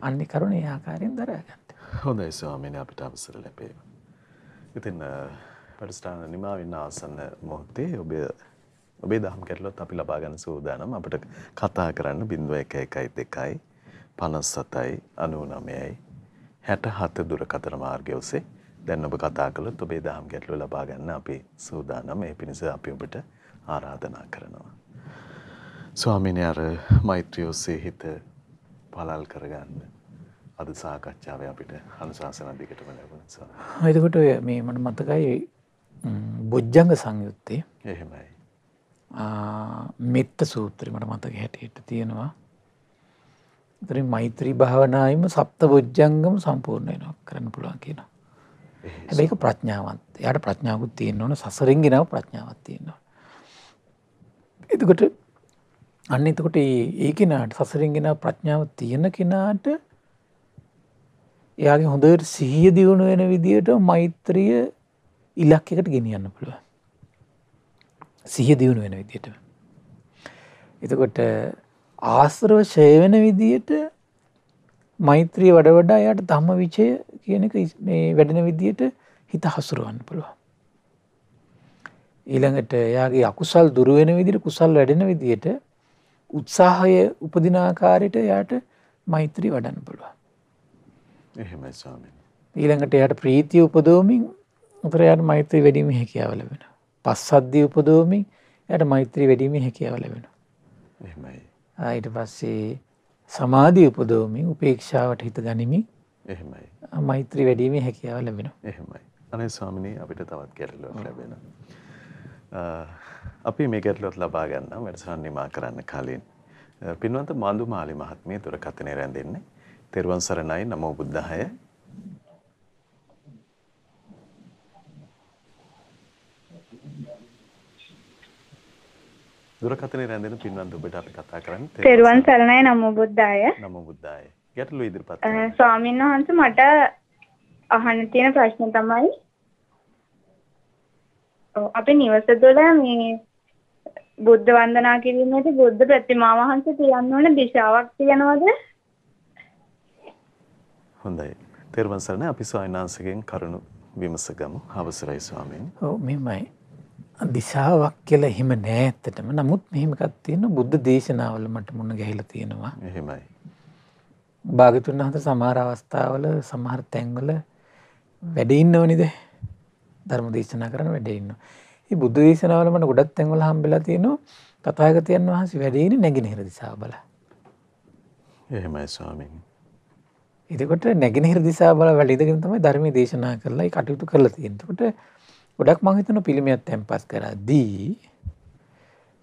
Speaker 2: අන්නි කරුණ ඒ ආකාරයෙන් දරගන්න
Speaker 1: හොඳ ස්වාමින අපිට අවසර ලැබේම. ඉතින් පටස්ටාන නිමාවෙන්න ආසන්න මොහොත්තේ ඔබේ ඔබේ දහම් කරලොත් අපි ලබාගන්න සූදානම් අපට කතා කරන්න බිඳුව එක එකයි දෙකයි පනස් සතයි අනුනමයයි හැට හත දුරකතර මාර්ගය ඔසේ දැන් ඔබ කතා කළොත් ඔබේ දහම් ගැටලුව ලබා ගන්න අපි සූදානම් ඒ පිණිස අපි ඔබට ආරාධනා කරනවා. ස්වාමීනි අර මෛත්‍රිය ඔස්සේ හිත පළල් කරගන්න අද සාකච්ඡාවේ අපිට අනුශාසන දිගටම ලැබුණා ස්වාමීනි.
Speaker 2: එතකොට මේ මට මතකයි බොජ්ජංග සංයුත්තේ එහෙමයි. ආ මෙත්ත සූත්‍රය මට මතක හැටියට තියෙනවා. තරින් මෛත්‍රී භාවනායම සප්ත බොජ්ජංගම සම්පූර්ණයනවා කරන්න පුළුවන් කියනවා. හැබැයි ප්‍රඥාවත් යට ප්‍රඥාවකුත් තියෙන් ඕන සසරෙන්ගෙනව ප්‍රඥාවත් තියෙනවා. එතකොට අන්න එතකොට ඒ කෙනාට සසරෙන්ගෙන ප්‍රඥාව තියෙන කෙනාට එයාගේ හොඳට සිහිය දියුණු වෙන විදියට මෛත්‍රිය ඉලක් එකට ගෙනියන්න පුළුව. සිහිය දියුණු වෙන විදියට. එතකොට ආශ්‍රව ෂය වෙන විදියට මෛත්‍රිය වඩ වඩා යට ධම්ම විචය කියන එක මේ වැඩෙන විදියට හිත හසුරුවන්න පුළුවන්. ඊළඟට එයාගේ අකුසල් දුරුවෙන විදිට කුසල් වැඩෙන විදියට උත්සාහය උපදිනාකාරයට යට මෛත්‍රී වඩන්න පුළුවන්.
Speaker 1: එහෙමයි ස්වාමීන්.
Speaker 2: ඊළඟට යට ප්‍රීතිය උපදෝමින් උතරයට මෛත්‍රී වැඩීම හැකියාවල වෙන. පස්සද්ධිය උපදෝමින් යට මෛත්‍රී වැඩීම හැකියාවල වෙන. එහෙමයි. ඊට පස්සේ සමාධිය උපදවමින් උපේක්ෂාවට හිත ගනිමින් එහෙමයි. මෛත්‍රී වැඩීමේ හැකියාව ලැබෙනවා.
Speaker 1: එහෙමයි. අනේ ස්වාමිනේ අපිට තවත් ගැටලුවක් ලැබෙනවා. අපි මේ ගැටලුවත් ලබා ගන්නම් වැඩසටහන නිමා කරන්න කලින්. පින්වන්ත මන්දු මාලි මහත්මිය දුරකථනය රැඳෙන්නේ. තෙරුවන් සරණයි නමෝ බුද්ධාය. දුරකථනයේ රැඳෙන පින්වන්ත ඔබට අපි කතා කරන්නේ. තෙරුවන්
Speaker 2: සරණයි නමෝ බුද්දාය.
Speaker 1: නමෝ බුද්දාය. ගැටලු ඉදිරිපත්
Speaker 2: කරන්න. ස්වාමීන් වහන්සේ මට අහන්න තියෙන ප්‍රශ්න තමයි අපේ නිවසේදොල මේ බුද්ධ වන්දනා කිරීමේදී බුද්ධ ප්‍රතිමා වහන්සේ තියන්න ඕන දිශාවක් තියනවද?
Speaker 1: හොඳයි. තෙරුවන් සරණයි අපි ස්වාමීන් වහන්සේගෙන් කරුණු විමසගමු. අවසරයි ස්වාමීන්.
Speaker 2: ඔව් මෙහෙමයි. දිශාවක් කියලා එහෙම නෑ ඇත්තටම. නමුත් මෙහෙම එකක් තියෙනවා බුද්ධ දේශනාවල මට මුණ ගැහිලා තියෙනවා. එහෙමයි. භාග්‍යතුන් වහන්සේ සමහර අවස්ථාවල සමහර තැන්වල වැඩ ඉන්නවනිද? ධර්ම දේශනා කරන වැඩ ඉන්නවා. ඒ බුද්ධ දේශනාවල මට ගොඩක් තැන්වල හම්බෙලා තියෙනවා තථාගතයන් වහන්සේ වැඩ ඉන්නේ නැගෙනහිර දිශාව බලලා. එහෙමයි ස්වාමීනි. එතකොට නැගෙනහිර දිශාව බලලා වැඩ ඉඳගෙන තමයි ධර්මයේ දේශනා කරලා ඒ කටයුතු කරලා තියෙන්නේ. එතකොට ගොඩක් මහිතන පිළිමයක් තැන්පස් කරදී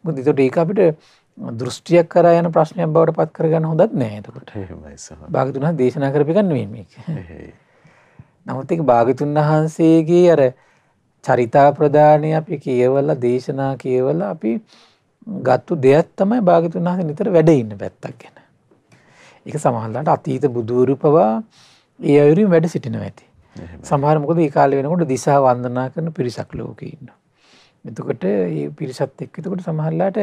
Speaker 2: බුදුතොට ඒක අපිට දෘෂ්ටියක් කර යන ප්‍රශ්නයක් බවට පත් කරගන්න හොඳත්
Speaker 1: නෑතකට
Speaker 2: භාගතුන් දේශනා කරපිගන්න වීමක් නමුත් එක භාගතුන් වහන්සේගේ අර චරිතා ප්‍රධානය අපි කියවල දේශනා කියවල අපි ගත්තු දෙයක් තමයි භාගතුන් වහස නිතර වැඩඉන්න පැත්තක් ගැන එක සමහල්ලට අතීත බුදුවරු පවා ඒ අයුරින් වැඩ සිටින ඇති සමහර මොකද ඒ කාලේ වෙනකොට දිසා වන්දනා කරන පිරිසක් ලෝකේ ඉන්නවා. එතකොට මේ පිරිසත් එක්ක එතකොට සමහරලාට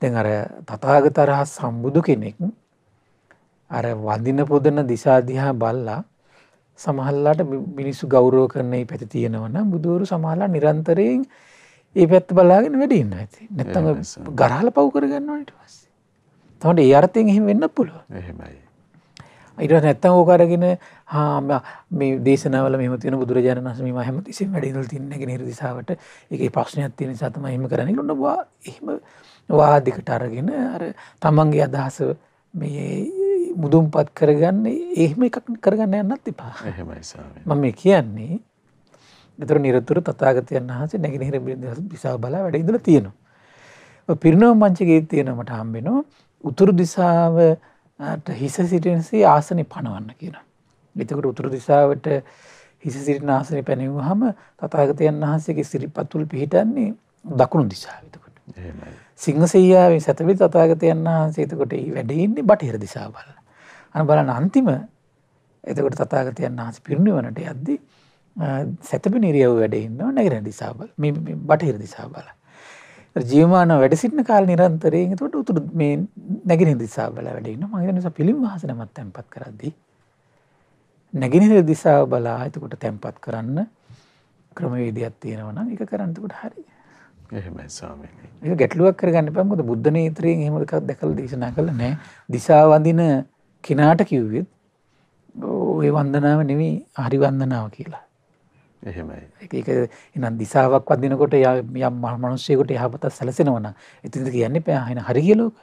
Speaker 2: දැන් අර තථාගත රහස් සම්බුදු කෙනෙක් අර වඳින පොදන දිසා දිහා බල්ලා සමහරලාට මිනිස්සු ගෞරව කරන මේ පැති තියෙනවා නම් බුදවරු සමහරලා නිරන්තරයෙන් ඒ පැත්ත බලාගෙන වැඩ ඉන්න ඇති. නැත්තම් ගරහලා පව් කරගන්නවා ඊට පස්සේ. තවන්න ඒ අර්ථයෙන් එහෙම වෙන්න පුළුවන්. එහෙමයි. ඉට නැත්තම් ඕකාරගෙන හා මේ දේශනවල මෙම තින බුදුරජාණන් වහන්සේ හැම තිසෙම වැඩිදුල් තින්නගෙන නිර්දිසාවට ඒකේ ප්‍රශ්නයක් තියෙන නිසා තමයි එහෙම කරන්නේ ලොන්න වා එහෙම වාදිකට අරගෙන අර තමන්ගේ අදහස මේ මුදුන්පත් කරගන්න එහෙම එකක් කරගන්න යන්නත් එපා මම මේ කියන්නේ එතර නිරතුර තථාගතයන් වහන්සේ නැගෙනහිර දිසාව බලා වැඩ ඉඳලා තියෙනවා පිරිනව මංචකේ තියෙනවට හම්බෙනවා උතුරු දිසාව හිස සිටිනසේ ආසනය පණවන්න කියන. එතකට උතුරු දිසාවට හිස සිටින ආසනය පැනවූ හම තතාගතයන් වහන්සේගේ සිරිපත්තුල් පිහිටන්නේ දකුණු දිසාවිතකොට. සිංහසයාාවේ සැතවි තතාගතයන් වහන්සේතකොට වැඩඉන්නේ බටහිර දිසා බල. අන බල අන්තිම එතකට තතාගතයන් වහස පිරුණි වනට යද්දි සැතප නිරියව් වැඩඉන්න නැගර දිසාබල බටහිර දිසා බල. ජීවමාන වැඩ සිටින කාල නිරන්තරයෙන් එතකොට උතුරු මේ නැගෙනහිර දිසාව බලා වැඩ ඉන්නවා. මම හිතන්නේ පිළිම මහසන මත් තැම්පත් කරද්දී නැගෙනහිර දිසාව බලා එතකොට තැම්පත් කරන්න ක්‍රමවේදයක් තියෙනවා නම් ඒක කරන්න එතකොට හරියි.
Speaker 1: එහෙමයි ස්වාමීනි.
Speaker 2: ඒක ගැටලුවක් කරගන්න එපා. මොකද බුද්ධ නේත්‍රයෙන් එහෙම එකක් දැකලා දේශනා කළා නෑ. දිසා වඳින කිනාට කිව්වෙත් ওই වන්දනාව නෙවෙයි හරි වන්දනාව කියලා. එහෙමයි. ඒක එහෙනම් දිශාවක්වත් දෙනකොට යම් මිනිස්සෙකුට යහපත සැලසෙනවා නම් ඉතින් කියන්නේ පෑ අහින හරි කියලා ඕක.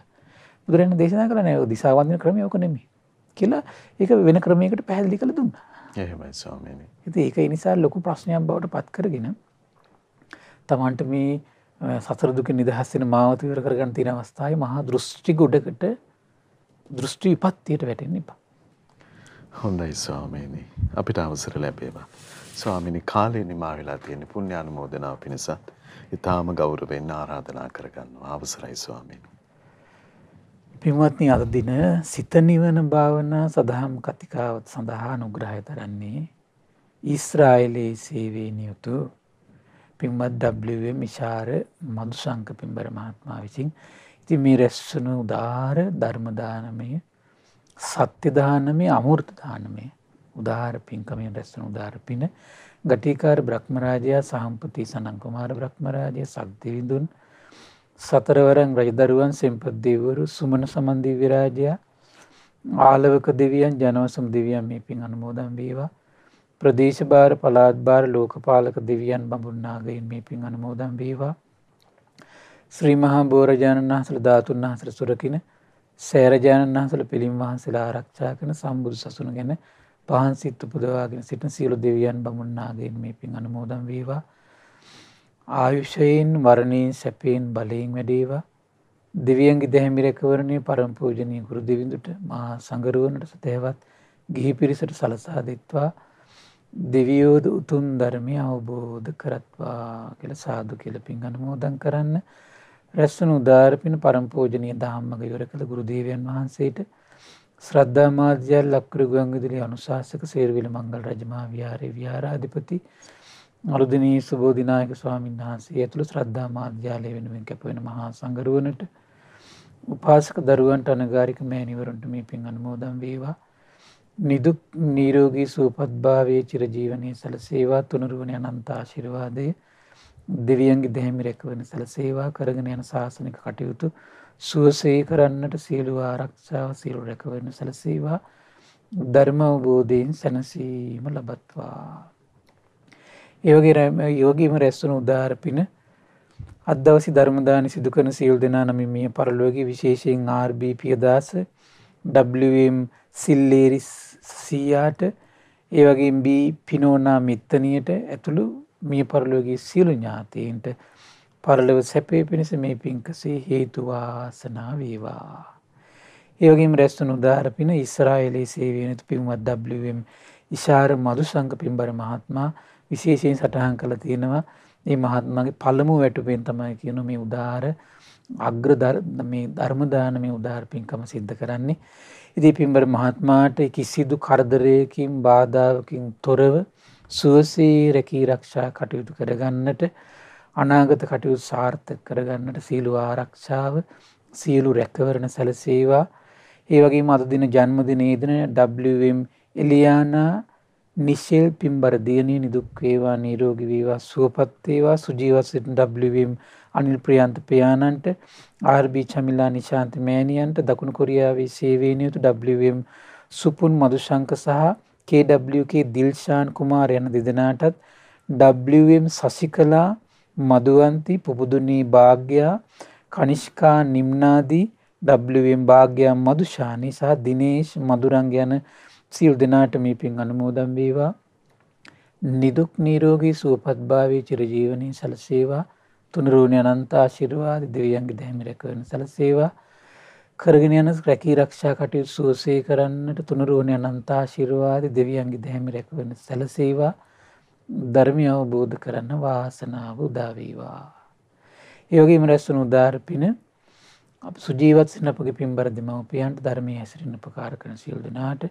Speaker 2: බුදුරජාණන් දේශනා කරන්නේ ඔය දිශාවන් දෙන ක්‍රමය ඕක නෙමෙයි. කියලා ඒක වෙන ක්‍රමයකට පැහැදිලි කරලා දුන්නා. එහෙමයි ස්වාමීනි. ඉතින් ඒක නිසා ලොකු ප්‍රශ්නයක් බවට පත් කරගෙන තමන්ට මේ සතර දුක නිදහස් වෙන මාවත විවර කරගන්න තියෙන අවස්ථාවේ මහා දෘෂ්ටි ගොඩකට දෘෂ්ටි විපත්තියට වැටෙන්න එපා.
Speaker 1: හොඳයි ස්වාමීනි. අපිට අවසර ලැබේවා. ස්වාමිනි කාලය නිමා වෙලා තියෙන පුණ්‍යානුමෝදනාව පිණිසත් ඊටාම ගෞරවයෙන් ආරාධනා කරගන්නවා අවසරයි ස්වාමිනි.
Speaker 2: පින්වත්නි අද දින සිත නිවන භාවනා සදාම් කතිකාවත් සඳහා අනුග්‍රහය දරන්නේ ඊශ්‍රායලයේ සේවයේ නියුතු පින්වත් W මිෂාර මදුසංක පින්බර මහත්මයා විසින් ඉතින් මේ රැස්වන උදාාර ධර්ම දානමය සත්‍ය දානමය අමෘත දානමය උදාහාර පින්කමෙන් රැස්වන උදාහාර පින ගටිකාර බ්‍රහ්මරාජයා සහම්පති සනන් කුමාර බ්‍රහ්මරාජය සක්දිවිඳුන් සතරවරන් රජදරුවන් සෙම්පත් දෙවරු සුමන සමන් දිව්‍ය රාජයා ආලවක දෙවියන් ජනවසම් දෙවියන් මේ පින් අනුමෝදන් වේවා ප්‍රදේශ බාර පළාත් බාර ලෝකපාලක දෙවියන් බඹුන්නාගයෙන් මේ පින් අනුමෝදන් වේවා ශ්‍රී මහා බෝරජාණන් වහන්සල ධාතුන් වහන්සල සුරකින සෑරජාණන් වහන්සල පිළිම් වහන්සලා ආරක්ෂා කරන සම්බුදු සසුන ගැන පහන් සිත් උපදවාගෙන සිටින සියලු දෙවියන් බමුණාගෙන් මේ පින් අනුමෝදන් වේවා. ආයුෂයෙන් මරණයෙන් සැපයෙන් බලයෙන් වැඩේවා. දෙවියන්ගේ දැහැමි රැකවරණය පරම පූජනීය ගුරු දෙවිඳුට මහා සංඝරුවනට සතේවත් ගිහි පිරිසට සලසා දෙත්වා. දෙවියෝද උතුම් ධර්මය අවබෝධ කරත්වා කියලා සාදු කියලා පින් අනුමෝදන් කරන්න. රැස්වන උදාරපින පරම පූජනීය ධම්මග යොර කළ ගුරු දේවයන් වහන්සේට ශ්‍රද්ධා මාධ්‍යය ලක්කර ගුවන්විදුලි අනුශාසක සේරවිල මංගල රජමා විහාරය විහාරාධිපති අරුදිනී සුබෝධනායක ස්වාමීන් වහන්සේ ඇතුළු ශ්‍රද්ධා මාධ්‍යාලය වෙනුවෙන් කැපවෙන මහා සංගරුවනට උපාසක දරුවන්ට අනගාරික මෑනිවරුන්ට මේ පින් අනුමෝදම් වේවා නිදුක් නීරෝගී සූපත්භාවය චිරජීවනය සැලසේවා තුනරුවන අනන්තාශිරවාදය දෙවියන්ගේ දැහැමි රැකවන සැලසේවා කරගෙන යන ශාසනික කටයුතු සුවසේ කරන්නට සියලු ආරක්ෂාව සියලු රැකවරණ සැලසේවා ධර්ම අවබෝධයෙන් සැනසීම ලබත්වා. ඒවගේ රැම යෝගීම රැස්සුණු උදාරපින අදවසි ධර්මදාන සිදුකන සියල් දෙනා නම මේ පරලෝගේ විශේෂයෙන් RB පියදාස WM සිල්ලේරිස් සීයාට ඒවගේ බී පිනෝනා මිත්තනයට ඇතුළු මිය පරලෝගේ සියලු ඥාතීන්ට පරලොව සැපේ පිණිස මේ පින්කසේ හේතුවාසනා වේවා. ඒවගේම රැස්තුන උදාරපින ඉස්රායිලේ සේවයනතු පින්වත් WM ඉශාර මදු සංක පින්බර මහත්මා විශේෂයෙන් සටහන් කළ තියෙනවා ඒ මහත්මගේ පළමු වැටුපෙන් තමයි කියන මේ උදාර අග්‍ර ධර්මදාන මේ උදාර පින්කම සිද්ධ කරන්නේ. ඉති පින්බර මහත්මාට කිසිදු කරදරයකින් බාධාවකින් තොරව සුවසේ රැකී රක්ෂා කටයුතු කරගන්නට අනාගත කටයුතු සාර්ථක කරගන්නට සීලු ආරක්ෂාව සියලු රැකවරණ සැලසේවා ඒ වගේ අදදින ජන්මදිනේදන WM එලියානා නිශෙල් පිම්බර දියනී නිදුක්වේවා නීරෝගිවීවා සුවපත්තේවා සුජීවසිට WM අනිල් ප්‍රියන්ත පයානන්ට ආර්B චමිලා නිශාන්ත මෑනියන්ට දකුණු කොරියාවේ සේවේනියුතු WM සුපුන් මදුශංක සහ KWK දිල්ශාන් කුමාර යන දෙදනාටත් WM සසිකලා මදුවන්ති පුබුදුනී භාග්‍යයා කනිෂ්කා නිම්නාදී ඩම් භාග්‍යයා මදුෂානී සහ දිනේශ් මදුරං යන සිල් දෙනාට මේ පින් අනුමෝදම් වේවා නිදුක් නීරෝගී සුවපත්භාවී චිරජීවනී සැලසේවා තුනරුණ අනන්තාශිරවාද දෙවියන්ගේ දැමිරකවන සැලසේවා කරගෙන යන රැකී රක්ෂා කටයුතු සුවසේ කරන්නට තුනරුණ අනන්තාශිරවාද දෙවියන්ගේ දැමිරැකවන සැලසේවා ධර්මය අවබෝධ කරන්න වාසනාව උදාවීවා. යෝගීම රැස්සුන උදාරපින සුජීවත් සිනපගේ පින්බර දෙමවපියන්ට ධර්මය හැසිරෙන උපකාර කරන සියල් දෙනාට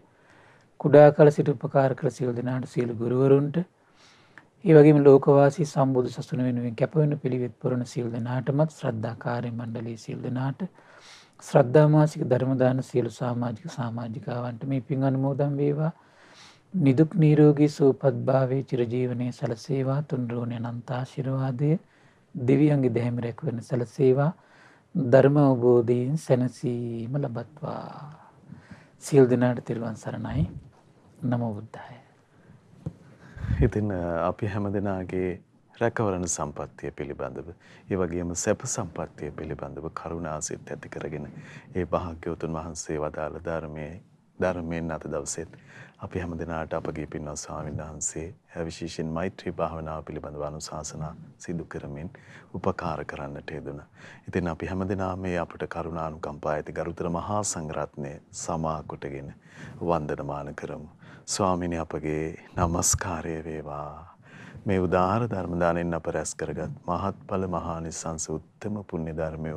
Speaker 2: කුඩා කල සිට උපකාර කළ සියල් දෙනාට සියලු ගුරුවරුන්ට ඒවගේ ලෝකවාසි සම්බුදු සසුන වෙනුවෙන් කැපවෙන පිළිවෙත් පුරණ සිල් දෙනාටමත් ශ්‍රද්ධාකාරය මණ්ඩලී සිල් දෙනාට ශ්‍රද්ධාමාසික ධර්මදාන සියලු සාමාජික සාමාජිකාවන්ට මේ පින් අනුමෝදම් වේවා නිදුක් නීරෝගී සූපත්භාවයේ චිරජීවනයේ සැලසේවා තුන්රෝණය නන්තාශිරවාදය දෙවියන්ගේ දැහැම රැක්වෙන සැලසේවා ධර්ම අවබෝධයෙන් සැනසීම ලබත්වා. සියල් දෙනාට තිරුවන් සරණයි නම බුද්ධය.
Speaker 1: ඉතින් අපි හැම දෙනාගේ රැකවරණ සම්පත්තිය පිළිබඳව ඒ වගේම සැප සම්පත්තිය පිළිබඳව කරුණාසිත ඇති කරගෙන ඒ භාග්‍යවතුන් වහන්සේ වදාළ ධර්මයේ ධර්මයෙන් අත දවසෙත් අපි හැම දෙනාට අපගේ පින්වත් ස්වාමීන් වහන්සේ විශේෂයෙන් මෛත්‍රී භාවනාව පිළිබඳව අනුශාසනා සිදු කරමින් උපකාර කරන්නට යෙදුණ. ඉතින් අපි හැම දෙනා මේ අපට කරුණානුකම්පා ඇති ගරුතර මහා සංඝරත්නය සමා කොටගෙන වන්දනමාන කරමු. ස්වාමිනේ අපගේ নমස්කාරය වේවා. මේ උදාහර ධර්ම දාණයෙන් අප රැස් කරගත් මහත්ඵල මහානිසංස උත්තම පුණ්‍ය ධර්මය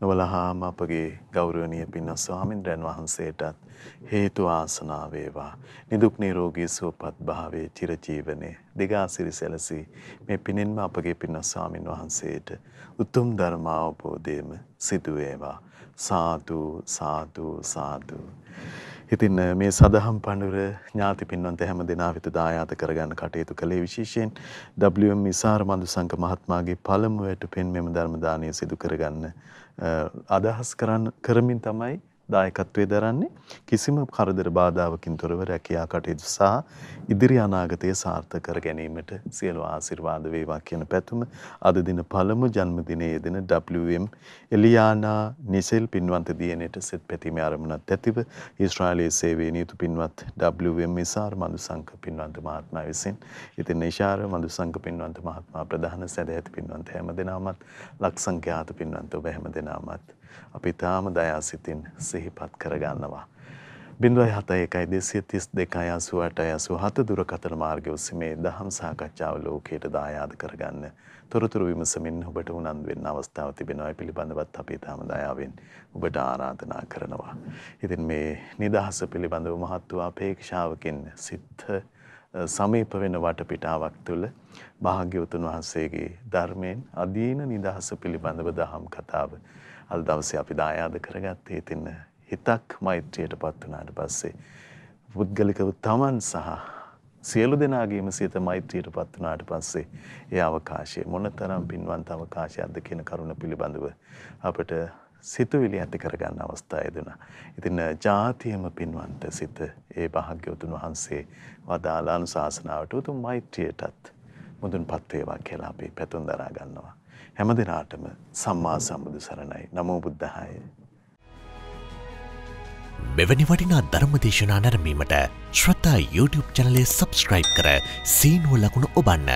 Speaker 1: නොවලහාම අපගේ ගෞරවනීය පින්වත් ස්වාමින්ද්‍රයන් වහන්සේටත් හේතු ආසනා වේවා නිදුක් නිරෝගී සුවපත් භාවයේ චිරජීවනයේ දිගාසිරි සැලසී මේ පිනෙන්ම අපගේ පින්වත් ස්වාමින් වහන්සේට උතුම් ධර්ම අවබෝධයම සිදු වේවා සාදු සාදු සාදු Thank you. ඉතින් මේ සදහම් පඬුර ඥාති පින්වන්ත හැම දෙනා වෙත දායාද කරගන්න කටයුතු කළේ විශේෂයෙන් WM මිසාර මදුසංක මහත්මයාගේ පළමු වැටුපෙන් මෙම ධර්ම දානය සිදු කරගන්න අදහස් කරමින් තමයි දායකත්වයේ දරන්නේ කිසිම කරදර බාධාවකින් තොරව රැකියා කටයුතු සහ ඉදිරි අනාගතය සාර්ථක කර ගැනීමට සියලු ආශිර්වාද වේවා කියන පැතුම අද දින පළමු ජන්මදිනයේ යෙදෙන WM එලියානා නිසෙල් පින්වන්ත දියණියට සෙත් පැතීමේ ආරම්භණත් ඇතිව ඊශ්‍රායලයේ සේවයේ නියුතු පින්වත් WM ඉසාර මදුසංක පින්වන්ත මහත්මයා විසින් ඉතින් ඉෂාර මදුසංක පින්වන්ත මහත්මයා ප්‍රධාන සැදැහැති පින්වන්ත හැමදෙනාමත් ලක්සංඛ්‍යාත පින්වන්ත ඔබ හැමදෙනාමත් අපි තාම දයා සිතින් සිහිපත් කරගන්නවා. බිඳුවයි හතයි එකයි දෙසිය තිස් දෙකයි අසුවටයි අසු හත දුරකතන මාර්ගය ඔස්සේ මේ දහම් සාකච්ඡාව ලෝකයට දායාද කරගන්න තොරතුරු විමසමින් ඔබට උනන්දු වෙන්න අවස්ථාව තිබෙනවා. ඒ පිළිබඳවත් අපි තාම දයාවෙන් ඔබට ආරාධනා කරනවා. ඉතින් මේ නිදහස පිළිබඳව මහත් වූ අපේක්ෂාවකින් සිත සමීප වෙන වටපිටාවක් තුළ භාග්‍යවතුන් වහන්සේගේ ධර්මයෙන් අදීන නිදහස පිළිබඳව දහම් කතාව අද දවසේ අපි දායාද කරගත්තේ ඉතින් හිතක් මෛත්‍රියට පත් වුණාට පස්සේ පුද්ගලිකව තමන් සහ සියලු දෙනාගේම සිත මෛත්‍රියට පත් වුණාට පස්සේ ඒ අවකාශය මොනතරම් පින්වන්ත අවකාශයක්ද කියන කරුණ පිළිබඳව අපට සිතුවිලි ඇති කරගන්න අවස්ථාව දුනා. ඉතින් ජාතියම පින්වන්ත සිත ඒ භාග්‍යවතුන් වහන්සේ වදාළ අනුශාසනාවට උතුම් මෛත්‍රියටත් මුදුන්පත් වේවා කියලා අපි පැතුම් දරා ගන්නවා. හැම දෙනාටම සම්මා සම්බුදු සරණයි නමෝ බුද්ධහාය. මෙවැනි වටිනා
Speaker 2: ධර්මදේශනා නැරමීමට ශ්‍රතා YouTube චනලේ සබස්ක්‍රයිබ් කර සීනුව ලකුණු ඔබන්න.